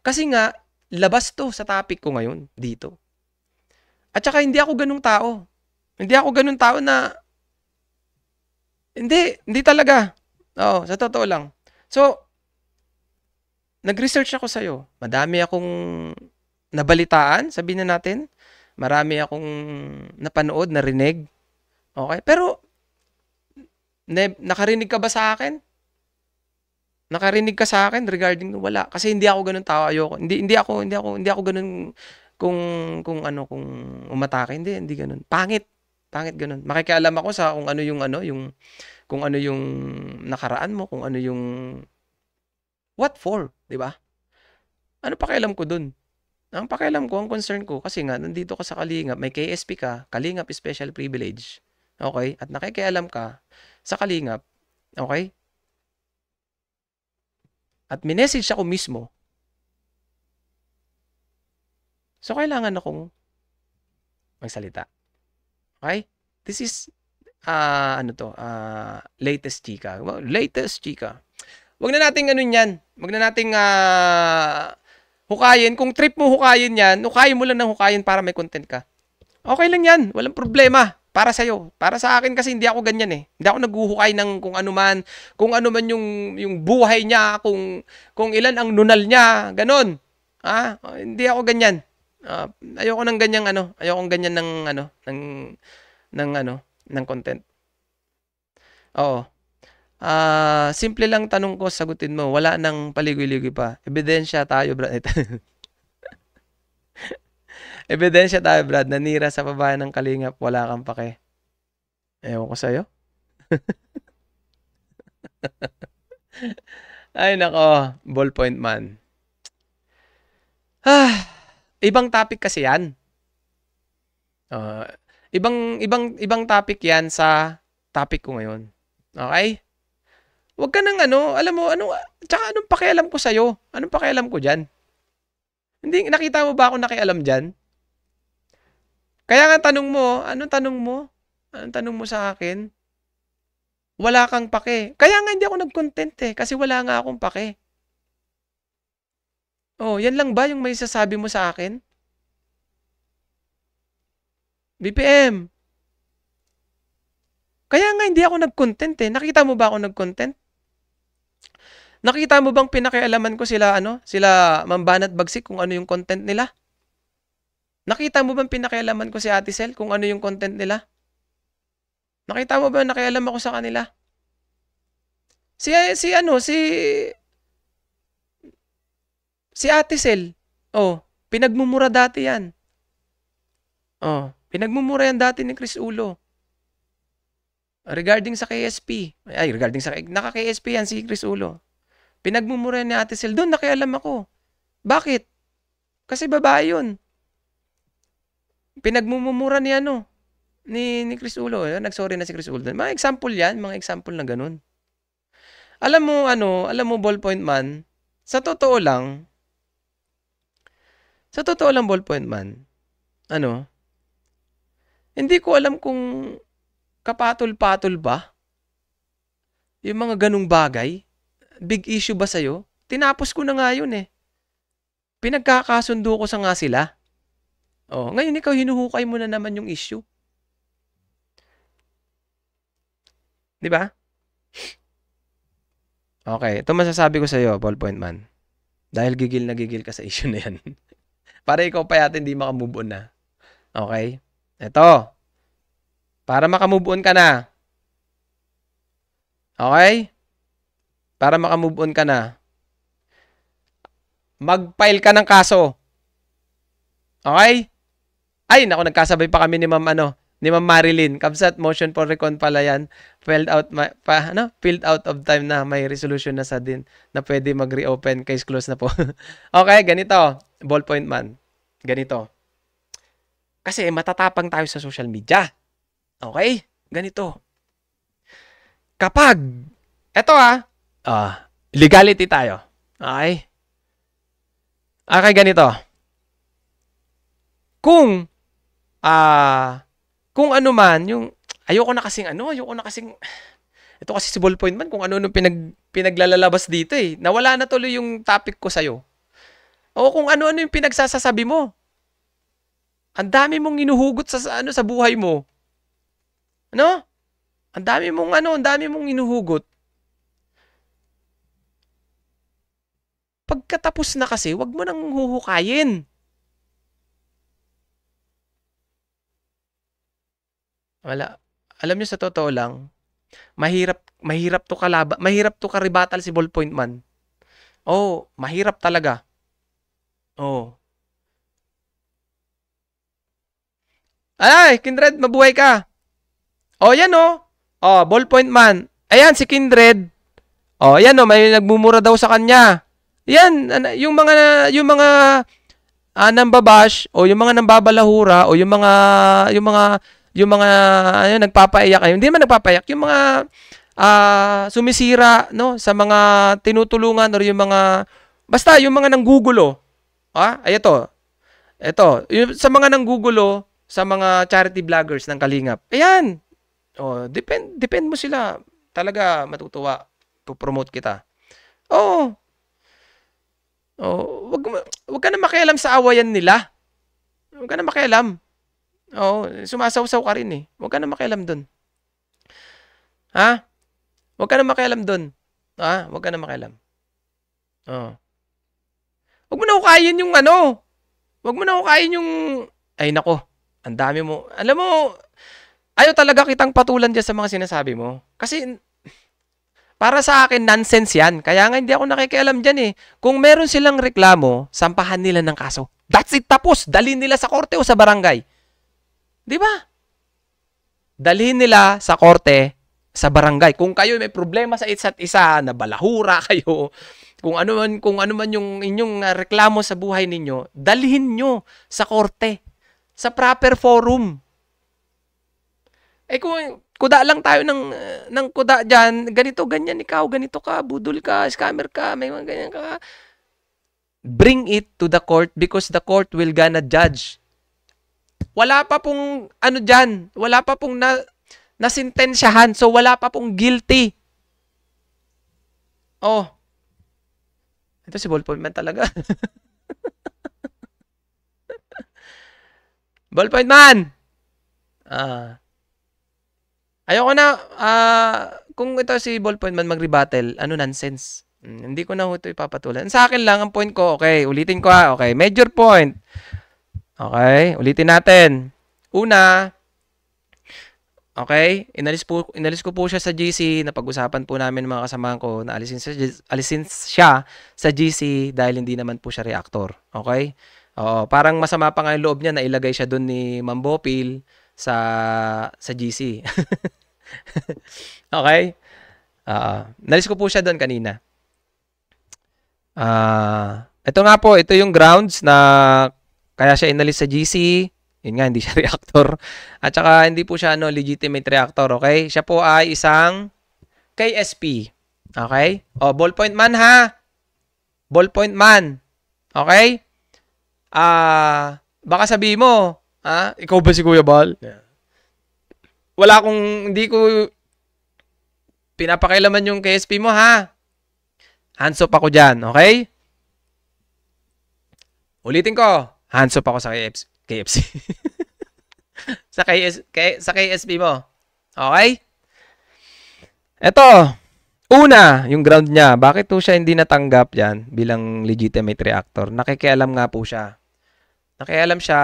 Kasi nga, labas to sa topic ko ngayon dito. At saka hindi ako ganung tao. Hindi ako ganung tao na hindi, hindi talaga. Oo, sa totoo lang. So, nag-research ako sa'yo. Madami akong nabalitaan, sabihin na natin. Marami akong napanood, narinig. Okay? Pero, ne- nakarinig ka ba sa akin? Nakarinig ka sa akin regarding wala. Kasi hindi ako ganun tao, ayoko. Hindi hindi ako hindi ako hindi ako ganun kung kung ano kung umatake, hindi hindi ganun. Pangit. Pangit ganun. Makikialam ako sa kung ano yung ano, yung kung ano yung nakaraan mo, kung ano yung what for, 'di ba? Ano pakialam ko dun? Ang pakialam ko, ang concern ko, kasi nga, nandito ka sa Kalingap, may KSP ka, Kalingap Special Privilege, okay? At nakikialam ka sa Kalingap, okay? At minessage ako mismo. So, kailangan akong magsalita. Okay? This is uh, ano to, uh, latest chika. Well, latest chika. Wag na nating ano yan. Wag na nating uh, hukayin. Kung trip mo hukayin yan, hukayin mo lang ng hukayin para may content ka. Okay lang yan. Walang problema. Para sa'yo. Para sa akin kasi hindi ako ganyan eh. Hindi ako naghuhukay ng kung ano man. Kung ano man yung, yung buhay niya. Kung, kung ilan ang nunal niya. Ganon. Ah, hindi ako ganyan. Uh, ayoko ng ganyang ano. Ayoko ng ganyan ng ano. Ng, ng ano ng content. Oo. Uh, simple lang tanong ko, sagutin mo. Wala nang paligoy-ligoy pa. Ebidensya tayo, Brad. [LAUGHS] Ebidensya tayo, Brad. Nanira sa babae ng kalingap. Wala kang pake. Ewan ko sa'yo. [LAUGHS] Ay, nako. Ballpoint man. [SIGHS] Ah, ibang topic kasi yan. Uh, Ibang ibang ibang topic 'yan sa topic ko ngayon. Okay? Huwag ka nang ano, alam mo, ano, tsaka anong pakialam ko sa iyo? Anong pakialam ko diyan? Hindi, nakita mo ba ako nakialam diyan? Kaya nga tanong mo, anong tanong mo? Anong tanong mo sa akin? Wala kang pake. Kaya nga hindi ako nag-content eh, kasi wala nga akong pake. Oh, yan lang ba yung may sasabi mo sa akin? BPM. Kaya nga hindi ako nag-content eh. Nakita mo ba ako nag-content? Nakita mo bang pinakialaman ko sila ano, sila Mambanat Bagsik kung ano yung content nila? Nakita mo bang pinakialaman ko si Ate Sel kung ano yung content nila? Nakita mo ba nakialam ako sa kanila? Si si ano, si si Ate Sel. Oh, pinagmumura dati 'yan. Oh. Pinagmumura yan dati ni Chris Ulo. Regarding sa KSP, ay regarding sa naka-KSP yan si Chris Ulo. Pinagmumura ni Ate Sel, doon nakialam ako. Bakit? Kasi babae yun. Pinagmumura ni ano, ni, ni Chris Ulo. Eh, nag-sorry na si Chris Ulo. Mga example yan, mga example na ganun. Alam mo, ano, alam mo, ballpoint man, sa totoo lang, sa totoo lang, ballpoint man, ano, hindi ko alam kung kapatol-patol ba yung mga ganung bagay. Big issue ba sa'yo? Tinapos ko na nga yun eh. Pinagkakasundo ko sa nga sila. Oh, ngayon ikaw hinuhukay mo na naman yung issue. 'Di ba? Okay, ito masasabi ko sa iyo, ballpoint man. Dahil gigil na gigil ka sa [LAUGHS] issue na 'yan. Para ikaw pa yata hindi makamove on na. Okay? Ito. Para makamove on ka na. Okay? Para makamove on ka na. Mag-file ka ng kaso. Okay? Ay, naku, nagkasabay pa kami ni Ma'am ano, ni Ma'am Marilyn. Kabsat, motion for recon pala yan. Filled out, my, pa, ano? Filled out of time na may resolution na sa din na pwede mag-reopen. Case closed na po. [LAUGHS] okay, ganito. Ballpoint man. Ganito. Kasi matatapang tayo sa social media. Okay? Ganito. Kapag, eto ah, uh, legality tayo. Okay? Okay, ganito. Kung, ah, uh, kung ano man, yung, ayoko na kasing ano, ayoko na kasing, ito kasi si Ballpoint man, kung ano nung pinag, pinaglalabas dito eh. Nawala na tuloy yung topic ko sa'yo. O kung ano-ano yung pinagsasasabi mo. Ang dami mong inuhugot sa, sa ano sa buhay mo. Ano? Ang dami mong ano, ang dami mong inuhugot. Pagkatapos na kasi, wag mo nang huhukayin. Wala. Alam niyo sa totoo lang, mahirap mahirap to kalaba, mahirap to karibatal si ballpoint man. Oh, mahirap talaga. Oh. Ay, Kindred, mabuhay ka. O, oh, yan o. Oh. oh, ballpoint man. Ayan, si Kindred. O, oh, yan o, may nagmumura daw sa kanya. Yan, yung mga, yung mga uh, nambabash o yung mga nambabalahura o yung mga, yung mga, yung mga, ano, nagpapaiyak. Ayun, hindi man nagpapaiyak, yung mga ah, sumisira no, sa mga tinutulungan o yung mga, basta yung mga nanggugulo. Ah, ay ito. Ito, yung, sa mga nanggugulo, sa mga charity vloggers ng Kalingap. Ayan. Oh, depend depend mo sila. Talaga matutuwa po-promote kita. Oh. oh, wag wag ka na makialam sa awayan nila. Wag ka na makialam. oh, sumasawsaw ka rin eh. Wag ka na makialam doon. Ha? Wag ka na makialam doon. Ha? Wag ka na makialam. Oh. Wag mo na ukayin yung ano. Wag mo na ukayin yung ay nako. Ang dami mo. Alam mo, ayaw talaga kitang patulan dyan sa mga sinasabi mo. Kasi, para sa akin, nonsense yan. Kaya nga hindi ako nakikialam dyan eh. Kung meron silang reklamo, sampahan nila ng kaso. That's it, tapos. Dalhin nila sa korte o sa barangay. Di ba? Dalhin nila sa korte, sa barangay. Kung kayo may problema sa isa't isa, na balahura [LAUGHS] kayo, kung ano man kung ano man yung inyong ah, reklamo sa buhay ninyo, dalhin nyo sa korte sa proper forum. Eh kung kuda lang tayo ng, eh, ng kuda dyan, ganito, ganyan ikaw, ganito ka, budol ka, scammer ka, may mga ganyan ka. Bring it to the court because the court will gonna judge. Wala pa pong ano dyan, wala pa pong na, nasintensyahan, so wala pa pong guilty. Oh. Ito si ballpoint man talaga. [LAUGHS] Ballpoint man! Ah. Ayoko na, ah, kung ito si Ballpoint man mag-rebattle, ano nonsense. Hmm, hindi ko na ito ipapatulan. Sa akin lang, ang point ko, okay, ulitin ko ha, ah, okay, major point. Okay, ulitin natin. Una, Okay? Inalis po inalis ko po siya sa GC, napag-usapan po namin mga kasamahan ko na alisin siya, alisin siya sa GC dahil hindi naman po siya reactor. Okay? Oo, parang masama pa nga yung loob niya na ilagay siya doon ni Ma'am Bopil sa sa GC. [LAUGHS] okay? Uh, nalis ko po siya doon kanina. Ah, uh, ito nga po, ito yung grounds na kaya siya inalis sa GC. Yun nga, hindi siya [LAUGHS] reactor. At saka hindi po siya ano, legitimate reactor, okay? Siya po ay isang KSP. Okay? O, ballpoint man ha. Ballpoint man. Okay? ah, baka sabihin mo, ha? Ikaw ba si Kuya Bal? Yeah. Wala akong, hindi ko pinapakailaman yung KSP mo, ha? Hands off ako dyan, okay? Ulitin ko, hands off ako sa KFC. KFC. [LAUGHS] sa, KS, K, sa KSP mo. Okay? Eto, una, yung ground niya. Bakit po siya hindi natanggap yan bilang legitimate reactor? Nakikialam nga po siya. Nakialam siya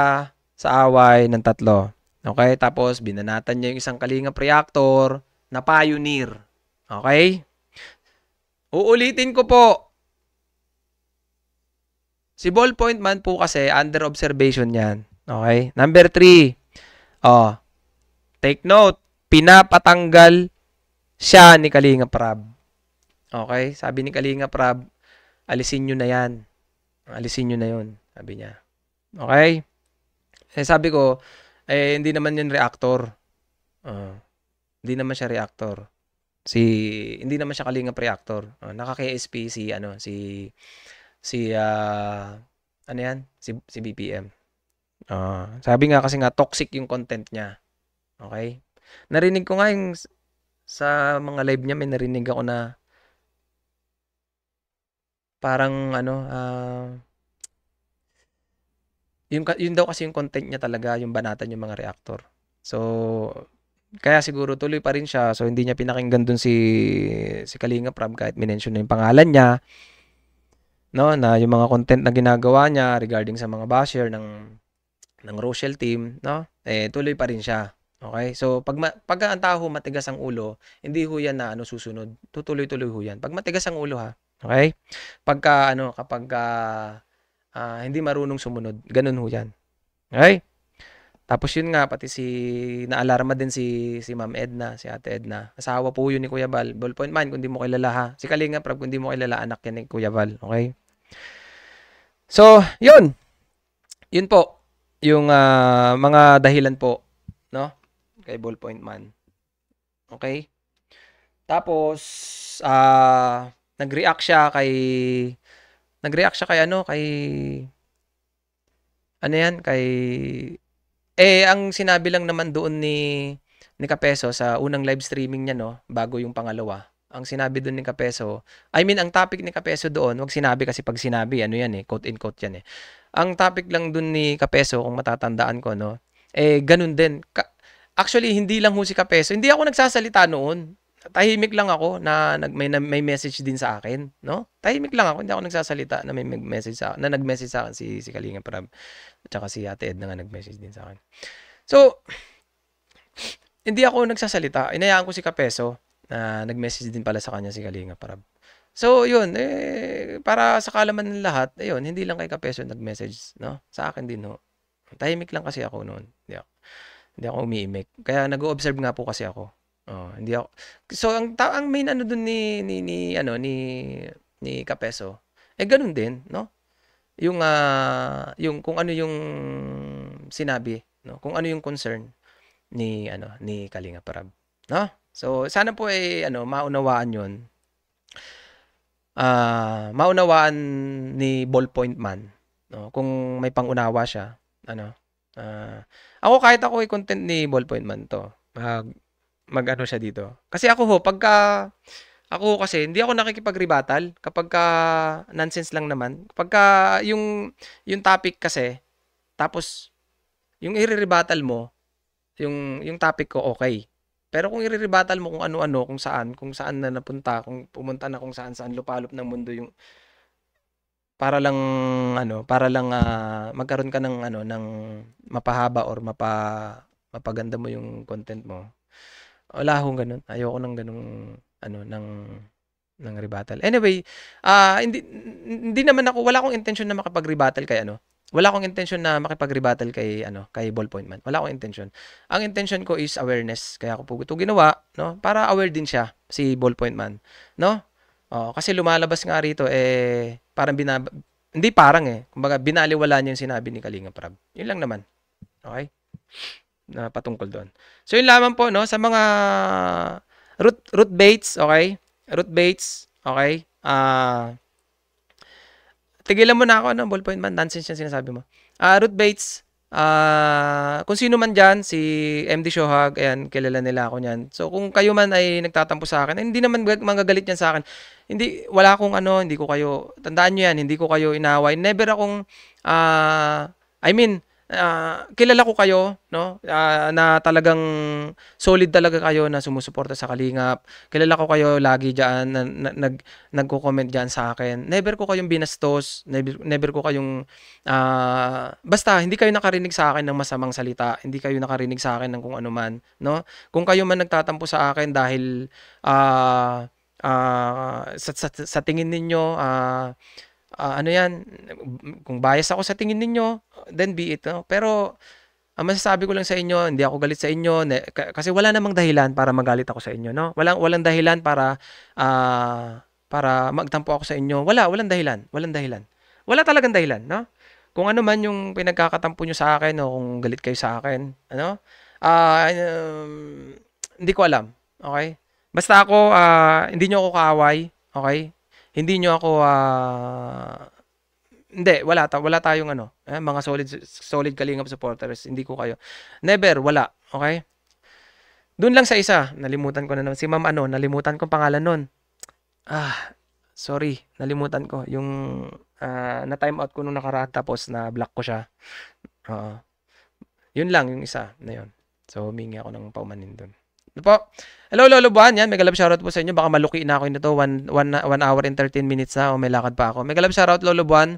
sa away ng tatlo. Okay? Tapos, binanatan niya yung isang kalingap reactor na pioneer. Okay? Uulitin ko po. Si ballpoint man po kasi under observation yan. Okay? Number three. Oh, take note. Pinapatanggal siya ni Kalinga Prab. Okay? Sabi ni Kalinga Prab, alisin nyo na yan. Alisin nyo na yun. Sabi niya. Okay? Eh, sabi ko, eh, hindi naman yun reactor. Uh, hindi naman siya reactor. Si, hindi naman siya kalingap reactor. Uh, ah, Naka-KSP si, ano, si, si, uh, ano yan? Si, si BPM. Uh, sabi nga kasi nga, toxic yung content niya. Okay? Narinig ko nga yung, sa mga live niya, may narinig ako na, parang, ano, ah, uh, yun, yun daw kasi yung content niya talaga, yung banatan yung mga reactor. So, kaya siguro tuloy pa rin siya. So, hindi niya pinakinggan dun si, si Kalinga Prab kahit minention na yung pangalan niya. No, na yung mga content na ginagawa niya regarding sa mga basher ng ng Rochelle team, no? Eh tuloy pa rin siya. Okay? So pag ma- pag ang tao matigas ang ulo, hindi ho 'yan na ano susunod. Tutuloy-tuloy ho 'yan. Pag matigas ang ulo ha. Okay? Pagka ano kapag uh, uh, hindi marunong sumunod. Ganun ho yan. Okay? Tapos yun nga, pati si, naalarma din si, si Ma'am Edna, si Ate Edna. Asawa po yun ni Kuya Val. Ballpoint man, kung di mo kilala ha. Si Kalinga, prab, kung di mo kilala, anak yan ni Kuya Val. Okay? So, yun. Yun po. Yung uh, mga dahilan po, no? Kay Ballpoint man. Okay? Tapos, ah, uh, nag-react siya kay Nag-react siya kay ano, kay... Ano yan? Kay... Eh, ang sinabi lang naman doon ni ni Kapeso sa unang live streaming niya, no? Bago yung pangalawa. Ang sinabi doon ni Kapeso, I mean, ang topic ni Kapeso doon, wag sinabi kasi pag sinabi, ano yan eh, quote in quote yan eh. Ang topic lang doon ni Kapeso, kung matatandaan ko, no? Eh, ganun din. Ka- Actually, hindi lang ho si Kapeso. Hindi ako nagsasalita noon tahimik lang ako na nag, may, may message din sa akin, no? Tahimik lang ako, hindi ako nagsasalita na may message sa na nag-message sa akin si si Kalinga para at saka si Ate Ed na nga nag-message din sa akin. So, hindi ako nagsasalita. Inayaan ko si Kapeso na nag-message din pala sa kanya si Kalinga para So, yun, eh, para sa kalaman ng lahat, ayun, hindi lang kay Kapeso nag-message, no? Sa akin din, no? Tahimik lang kasi ako noon. Hindi ako, hindi ako umiimik. Kaya nag-observe nga po kasi ako Oh, hindi ako. So ang ta- ang main ano doon ni, ni ni ano ni ni Kapeso. Eh ganun din, no? Yung uh, yung kung ano yung sinabi, no? Kung ano yung concern ni ano ni Kalinga Parab, no? So sana po ay eh, ano maunawaan 'yon. Ah, uh, maunawaan ni Ballpoint Man, no? Kung may pangunawa siya, ano? Uh, ako kahit ako ay content ni Ballpoint Man to. Mag uh, mag-ano siya dito. Kasi ako ho, pagka ako kasi hindi ako nakikipagribatal kapag ka nonsense lang naman. Kapag yung yung topic kasi tapos yung iriribatal mo yung yung topic ko okay. Pero kung iriribatal mo kung ano-ano, kung saan, kung saan na napunta, kung pumunta na kung saan-saan lupalop ng mundo yung para lang ano, para lang uh, magkaroon ka ng ano ng mapahaba or mapa mapaganda mo yung content mo wala akong ganun. Ayoko ng ganung ano, ng ng rebuttal. Anyway, ah uh, hindi hindi naman ako wala akong intention na makipag-rebuttal kay ano. Wala akong intention na makipag-rebuttal kay ano, kay ballpoint man. Wala akong intention. Ang intention ko is awareness. Kaya ako po ito ginawa, no? Para aware din siya si ballpoint man, no? Oh, kasi lumalabas nga rito eh parang binab hindi parang eh. Kumbaga binaliwala niya yung sinabi ni Kalinga Prab. Yun lang naman. Okay? na patungkol doon. So yun lamang po no sa mga root root baits, okay? Root baits, okay? Ah uh, Tigilan mo na ako ano, ballpoint man, nonsense yung sinasabi mo. Ah uh, root baits, ah uh, kung sino man diyan, si MD Shohag, ayan, kilala nila ako niyan. So kung kayo man ay nagtatampo sa akin, hindi naman magagalit niyan sa akin. Hindi wala akong ano, hindi ko kayo tandaan niyo yan, hindi ko kayo inaway. Never akong ah uh, I mean, uh, kilala ko kayo, no? Uh, na talagang solid talaga kayo na sumusuporta sa Kalingap. Kilala ko kayo lagi diyan na, na, nag nagko-comment diyan sa akin. Never ko kayong binastos, never, never ko kayong uh, basta hindi kayo nakarinig sa akin ng masamang salita, hindi kayo nakarinig sa akin ng kung ano man, no? Kung kayo man nagtatampo sa akin dahil uh, uh, sa, sa, sa tingin ninyo uh, uh, ano yan, kung bias ako sa tingin ninyo, then be it. No? Pero, ang masasabi ko lang sa inyo, hindi ako galit sa inyo ne, kasi wala namang dahilan para magalit ako sa inyo, no? Walang walang dahilan para uh, para magtampo ako sa inyo. Wala, walang dahilan, walang dahilan. Wala talagang dahilan, no? Kung ano man yung pinagkakatampo niyo sa akin o kung galit kayo sa akin, ano? Uh, um, hindi ko alam, okay? Basta ako, uh, hindi niyo ako kaaway, okay? hindi nyo ako uh, hindi, wala, ta- wala tayong ano, eh, mga solid, solid kalingap supporters. Hindi ko kayo. Never, wala. Okay? Doon lang sa isa. Nalimutan ko na naman. Si ma'am ano, nalimutan ko pangalan noon Ah, sorry. Nalimutan ko. Yung uh, ah, na-time out ko nung nakaraan tapos na block ko siya. Oo. Uh, yun lang yung isa na yun. So, humingi ako ng paumanhin doon. Ano po? Hello, Lolo Buwan. Yan, mega love shoutout po sa inyo. Baka maluki na ako nito. 1 hour and 13 minutes na o may lakad pa ako. Mega love shoutout, Lolo Buwan.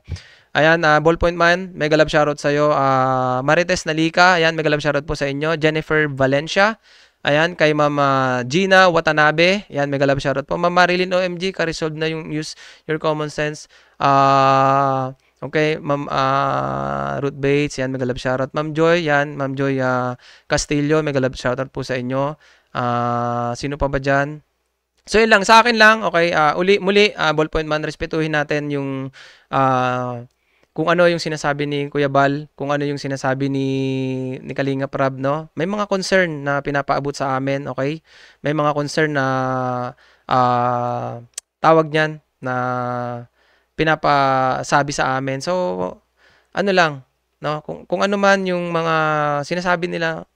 Ayan, uh, Ballpoint Man, mega love shoutout sa'yo. Uh, Marites Nalika, ayan, mega love shoutout po sa inyo. Jennifer Valencia, ayan, kay Mama ah, Gina Watanabe, ayan, mega love shoutout po. Mama Marilyn OMG, ka-resolve na yung use your common sense. Uh, okay, Ma'am uh, Ruth Bates, ayan, mega love shoutout. Ma'am Joy, ayan, Ma'am Joy uh, Castillo, mega love shoutout po sa inyo. Uh, sino pa ba diyan? So yun lang, sa akin lang, okay, uh, uli, muli, uh, ballpoint man, respetuhin natin yung uh, kung ano yung sinasabi ni Kuya Bal, kung ano yung sinasabi ni, ni Kalinga Prab, no? May mga concern na pinapaabot sa amin, okay? May mga concern na uh, tawag niyan na pinapasabi sa amin. So, ano lang, no? Kung, kung ano man yung mga sinasabi nila.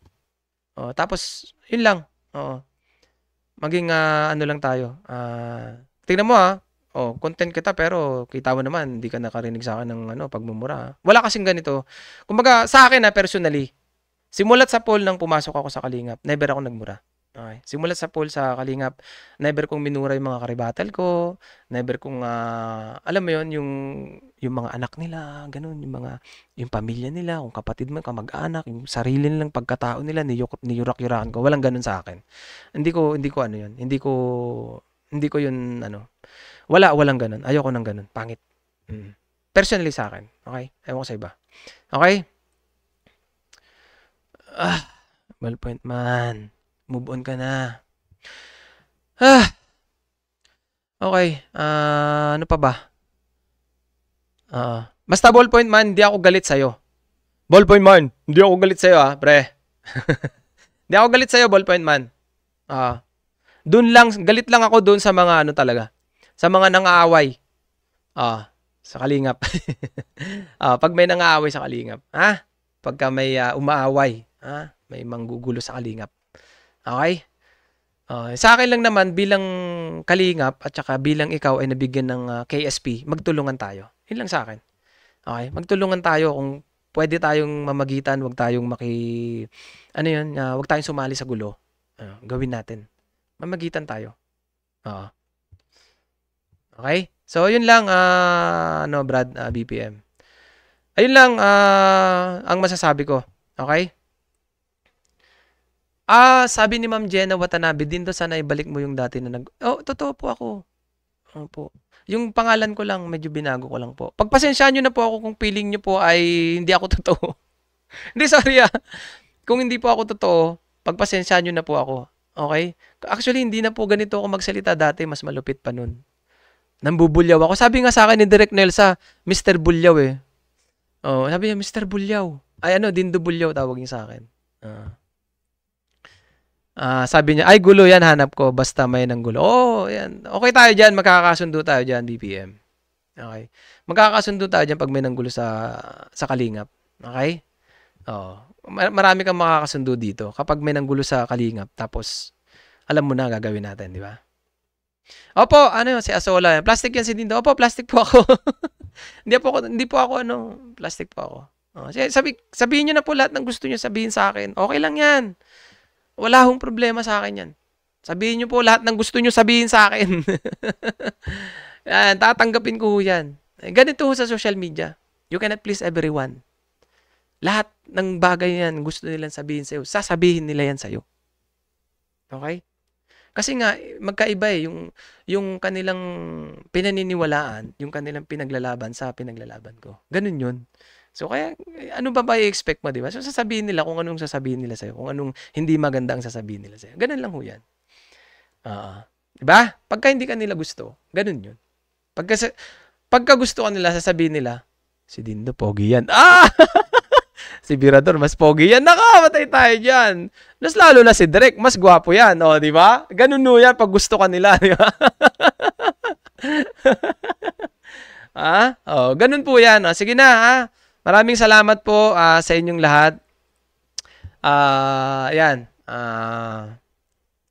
Oh, tapos, yun lang. Oo. Maging, ah, ano lang tayo, ah, tingnan mo ha. Ah. oh, content kita pero kita mo naman, hindi ka nakarinig sa akin ng ano, pagmumura. ah. Wala kasing ganito. Kumbaga, sa akin na ah, personally, simulat sa poll nang pumasok ako sa Kalingap, never ako nagmura. Okay. Simula sa pool sa Kalingap, never kong minura yung mga karibatal ko, never kong, uh, alam mo yon yung, yung mga anak nila, ganun, yung mga, yung pamilya nila, kung kapatid man, kamag-anak, yung sarili nilang pagkatao nila, ni ni yurak yurakan ko, walang ganun sa akin. Hindi ko, hindi ko ano yon hindi ko, hindi ko yun, ano, wala, walang ganun, ayoko ng ganun, pangit. Mm. Personally sa akin, okay? Ewan ko sa iba. Okay? Ah, well point man. Move on ka na. Ah! Okay. Uh, ano pa ba? Uh, basta ballpoint man, hindi ako galit sa'yo. Ballpoint man, hindi ako galit sa'yo ah, pre. [LAUGHS] Hindi ako galit sa'yo, ballpoint man. Ah. Uh, doon lang, galit lang ako doon sa mga ano talaga. Sa mga nangaaway. Ah. Uh, sa kalingap. uh, [LAUGHS] pag may nang-aaway sa kalingap, ha? Pagka may uh, umaaway, ha? May manggugulo sa kalingap. Okay? Uh, sa akin lang naman bilang kalingap at saka bilang ikaw ay nabigyan ng uh, ah, KSP, magtulungan tayo. Yun lang sa akin. Okay, magtulungan tayo kung pwede tayong mamagitan, wag tayong maki ano 'yun, uh, ah, wag tayong sumali sa gulo. Uh, gawin natin. Mamagitan tayo. Oo. Uh, okay? So, yun lang uh, ano Brad uh, BPM. Ayun lang uh, ang masasabi ko. Okay? Ah, sabi ni Ma'am Jenna Watanabe, din to sana ibalik mo yung dati na nag... Oh, totoo po ako. po? Yung pangalan ko lang, medyo binago ko lang po. Pagpasensyaan nyo na po ako kung feeling nyo po ay hindi ako [LAUGHS] totoo. hindi, sorry ah. Kung hindi po ako totoo, pagpasensyaan nyo na po ako. Okay? Actually, hindi na po ganito ako magsalita dati. Mas malupit pa nun. Nambubulyaw ako. Sabi nga sa akin ni Direk Nelsa, ah, Mr. Bulyaw eh. Oh, sabi niya, Mr. Bulyaw. Ay ano, Dindo Bulyaw tawag niya sa akin. Ah. Uh. Uh, sabi niya, ay gulo yan, hanap ko, basta may nang gulo. Oo, oh, yan. Okay tayo dyan, magkakasundo tayo dyan, BPM. Okay. Magkakasundo tayo dyan pag may nang gulo sa, sa kalingap. Okay? Oo. Marami kang makakasundo dito kapag may nang gulo sa kalingap. Tapos, alam mo na gagawin natin, di ba? Opo, ano yun, si Asola. Plastic yan si Dindo. Opo, plastic po ako. [LAUGHS] hindi po ako, hindi po ako, ano, plastic po ako. Oh, sabi, sabihin niyo na po lahat ng gusto niyo sabihin sa akin. Okay lang yan. Wala akong problema sa akin yan. Sabihin nyo po lahat ng gusto nyo sabihin sa akin. [LAUGHS] yan, tatanggapin ko yan. Eh, ganito ho sa social media. You cannot please everyone. Lahat ng bagay yan gusto nilang sabihin sa'yo, sasabihin nila yan sa'yo. Okay? Kasi nga, magkaiba eh, yung, yung kanilang pinaniniwalaan, yung kanilang pinaglalaban sa pinaglalaban ko. Ganun yun. So kaya ano ba ba i-expect mo, 'di ba? So sasabihin nila kung anong sasabihin nila sa iyo, kung anong hindi maganda ang sasabihin nila sa iyo. Ganun lang ho 'yan. Ah, uh, 'di ba? Pagka hindi ka nila gusto, ganun 'yun. Pagka pagka gusto ka nila, sasabihin nila, si Dindo pogi 'yan. [LAUGHS] Ah! si Virador, mas pogi yan. Naka, matay tayo dyan. Mas lalo na si Direk, mas gwapo yan. O, oh, di ba? Ganun no yan pag gusto ka nila. [LAUGHS] Di ba? ah? O, oh, ganun po yan. O, oh, sige na, ha? Ah. Maraming salamat po uh, sa inyong lahat. Ah, uh, ayan. Ah, uh,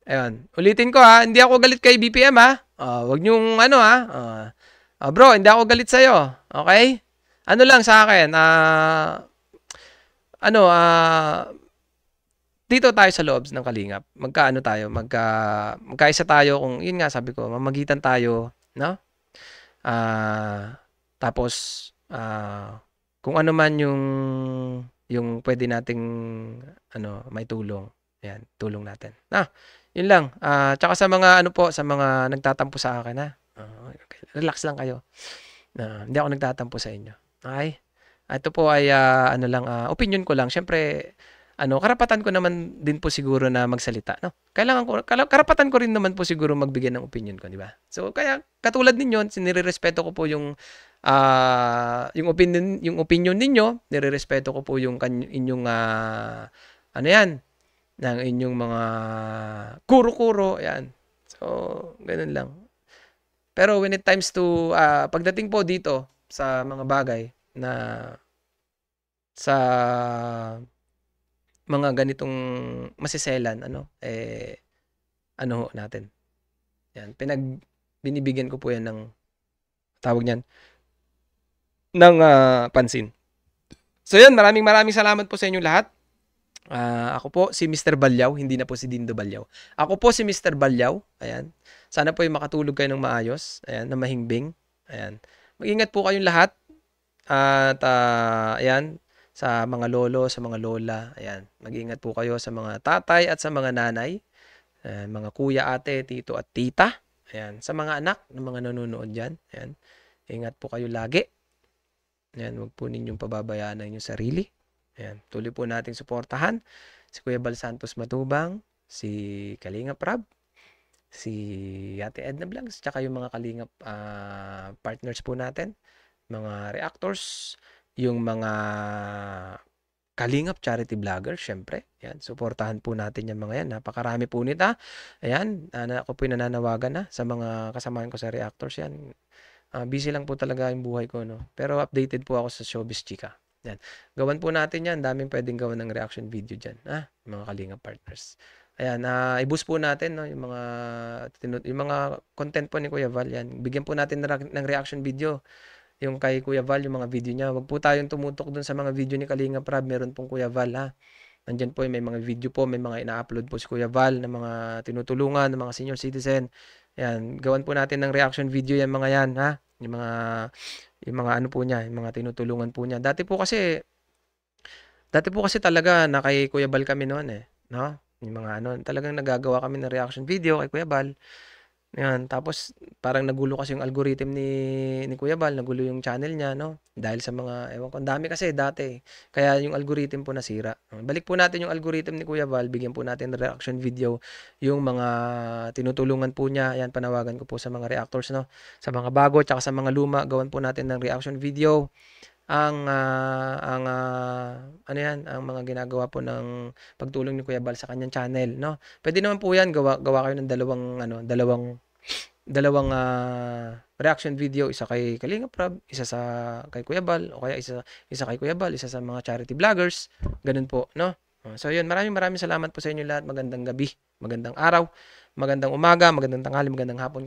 ayun. Ulitin ko ha, ah. hindi ako galit kay BPM ha. Uh, ah, wag niyong ano ha. Uh, bro, hindi ako galit sa'yo. Okay? Ano lang sa akin, ah, uh, ano, ah, uh, dito tayo sa loob ng kalingap. Magkaano tayo? Magka magkaisa tayo kung yun nga sabi ko, mamagitan tayo, no? Ah, uh, tapos ah uh, kung ano man yung yung pwede nating ano may tulong. Ayan, tulong natin. Ah, yun lang. Uh, tsaka sa mga ano po, sa mga nagtatampo sa akin ha. Uh, okay. Relax lang kayo. Uh, hindi ako nagtatampo sa inyo. Okay? Ah, ito po ay uh, ano lang uh, opinion ko lang. Syempre ano, karapatan ko naman din po siguro na magsalita, no? Kailangan ko karapatan ko rin naman po siguro magbigay ng opinion ko, di ba? So kaya katulad ninyo, sinirerespeto ko po yung uh, yung opinion yung opinion ninyo, nirerespeto ko po yung kan, inyong uh, ano yan ng inyong mga kuro-kuro, yan. So, ganun lang. Pero when it times to uh, pagdating po dito sa mga bagay na sa mga ganitong masiselan ano eh ano natin yan pinag binibigyan ko po yan ng tawag niyan ng uh, pansin. So yun, maraming maraming salamat po sa inyo lahat. Uh, ako po si Mr. Balyaw, hindi na po si Dindo Balyaw. Ako po si Mr. Balyaw. Ayan. Sana po ay makatulog kayo ng maayos, ayan, na mahingbing. Ayan. Mag-ingat po kayong lahat. At uh, ayan, sa mga lolo, sa mga lola, ayan. Mag-ingat po kayo sa mga tatay at sa mga nanay. Ayan, eh, mga kuya, ate, tito at tita. Ayan, sa mga anak ng mga nanonood diyan, ayan. Ingat po kayo lagi. Ayan, huwag po ninyong pababayaan ang inyong sarili. Ayan, tuloy po nating suportahan si Kuya Bal Santos Matubang, si Kalinga Prab, si Ate Edna Vlogs, tsaka yung mga Kalinga uh, ah, partners po natin, mga reactors, yung mga Kalingap Charity Vlogger, syempre. Ayan, suportahan po natin yung mga yan. Napakarami po nita. Ah. Ayan, uh, ako po yung nananawagan na ah, sa mga kasamahan ko sa reactors yan. Uh, busy lang po talaga yung buhay ko, no? Pero updated po ako sa Showbiz chika. Yan. Gawan po natin yan. Daming pwedeng gawan ng reaction video dyan. Ha? mga kalinga partners. Ayan, uh, i-boost po natin no, yung mga yung mga content po ni Kuya Val yan. Bigyan po natin ng reaction video yung kay Kuya Val, yung mga video niya. Huwag po tayong tumutok dun sa mga video ni Kalinga Prab. Meron pong Kuya Val ha. Nandyan po, may mga video po, may mga ina-upload po si Kuya Val ng mga tinutulungan, ng mga senior citizen. Ayan, gawan po natin ng reaction video yan mga yan, ha? Yung mga, yung mga ano po niya, yung mga tinutulungan po niya. Dati po kasi, dati po kasi talaga na kay Kuya Bal kami noon eh, no? Yung mga ano, talagang nagagawa kami ng reaction video kay Kuya Bal. Ayan, tapos parang nagulo kasi yung algorithm ni ni Kuya Bal, nagulo yung channel niya, no? Dahil sa mga ewan ko, dami kasi dati. Eh. Kaya yung algorithm po nasira. Balik po natin yung algorithm ni Kuya Bal, bigyan po natin reaction video yung mga tinutulungan po niya. Ayan, panawagan ko po sa mga reactors, no? Sa mga bago tsaka sa mga luma, gawan po natin ng reaction video ang uh, ang uh, ano yan, ang mga ginagawa po ng pagtulong ni Kuya Bal sa kanyang channel, no? Pwede naman po 'yan gawa gawa kayo ng dalawang ano, dalawang dalawang uh, reaction video, isa kay Kalinga Prab, isa sa kay Kuya Bal, o kaya isa isa kay Kuya Bal, isa sa mga charity vloggers, ganun po, no? So yun, maraming maraming salamat po sa inyo lahat. Magandang gabi, magandang araw, magandang umaga, magandang tanghali, magandang hapon.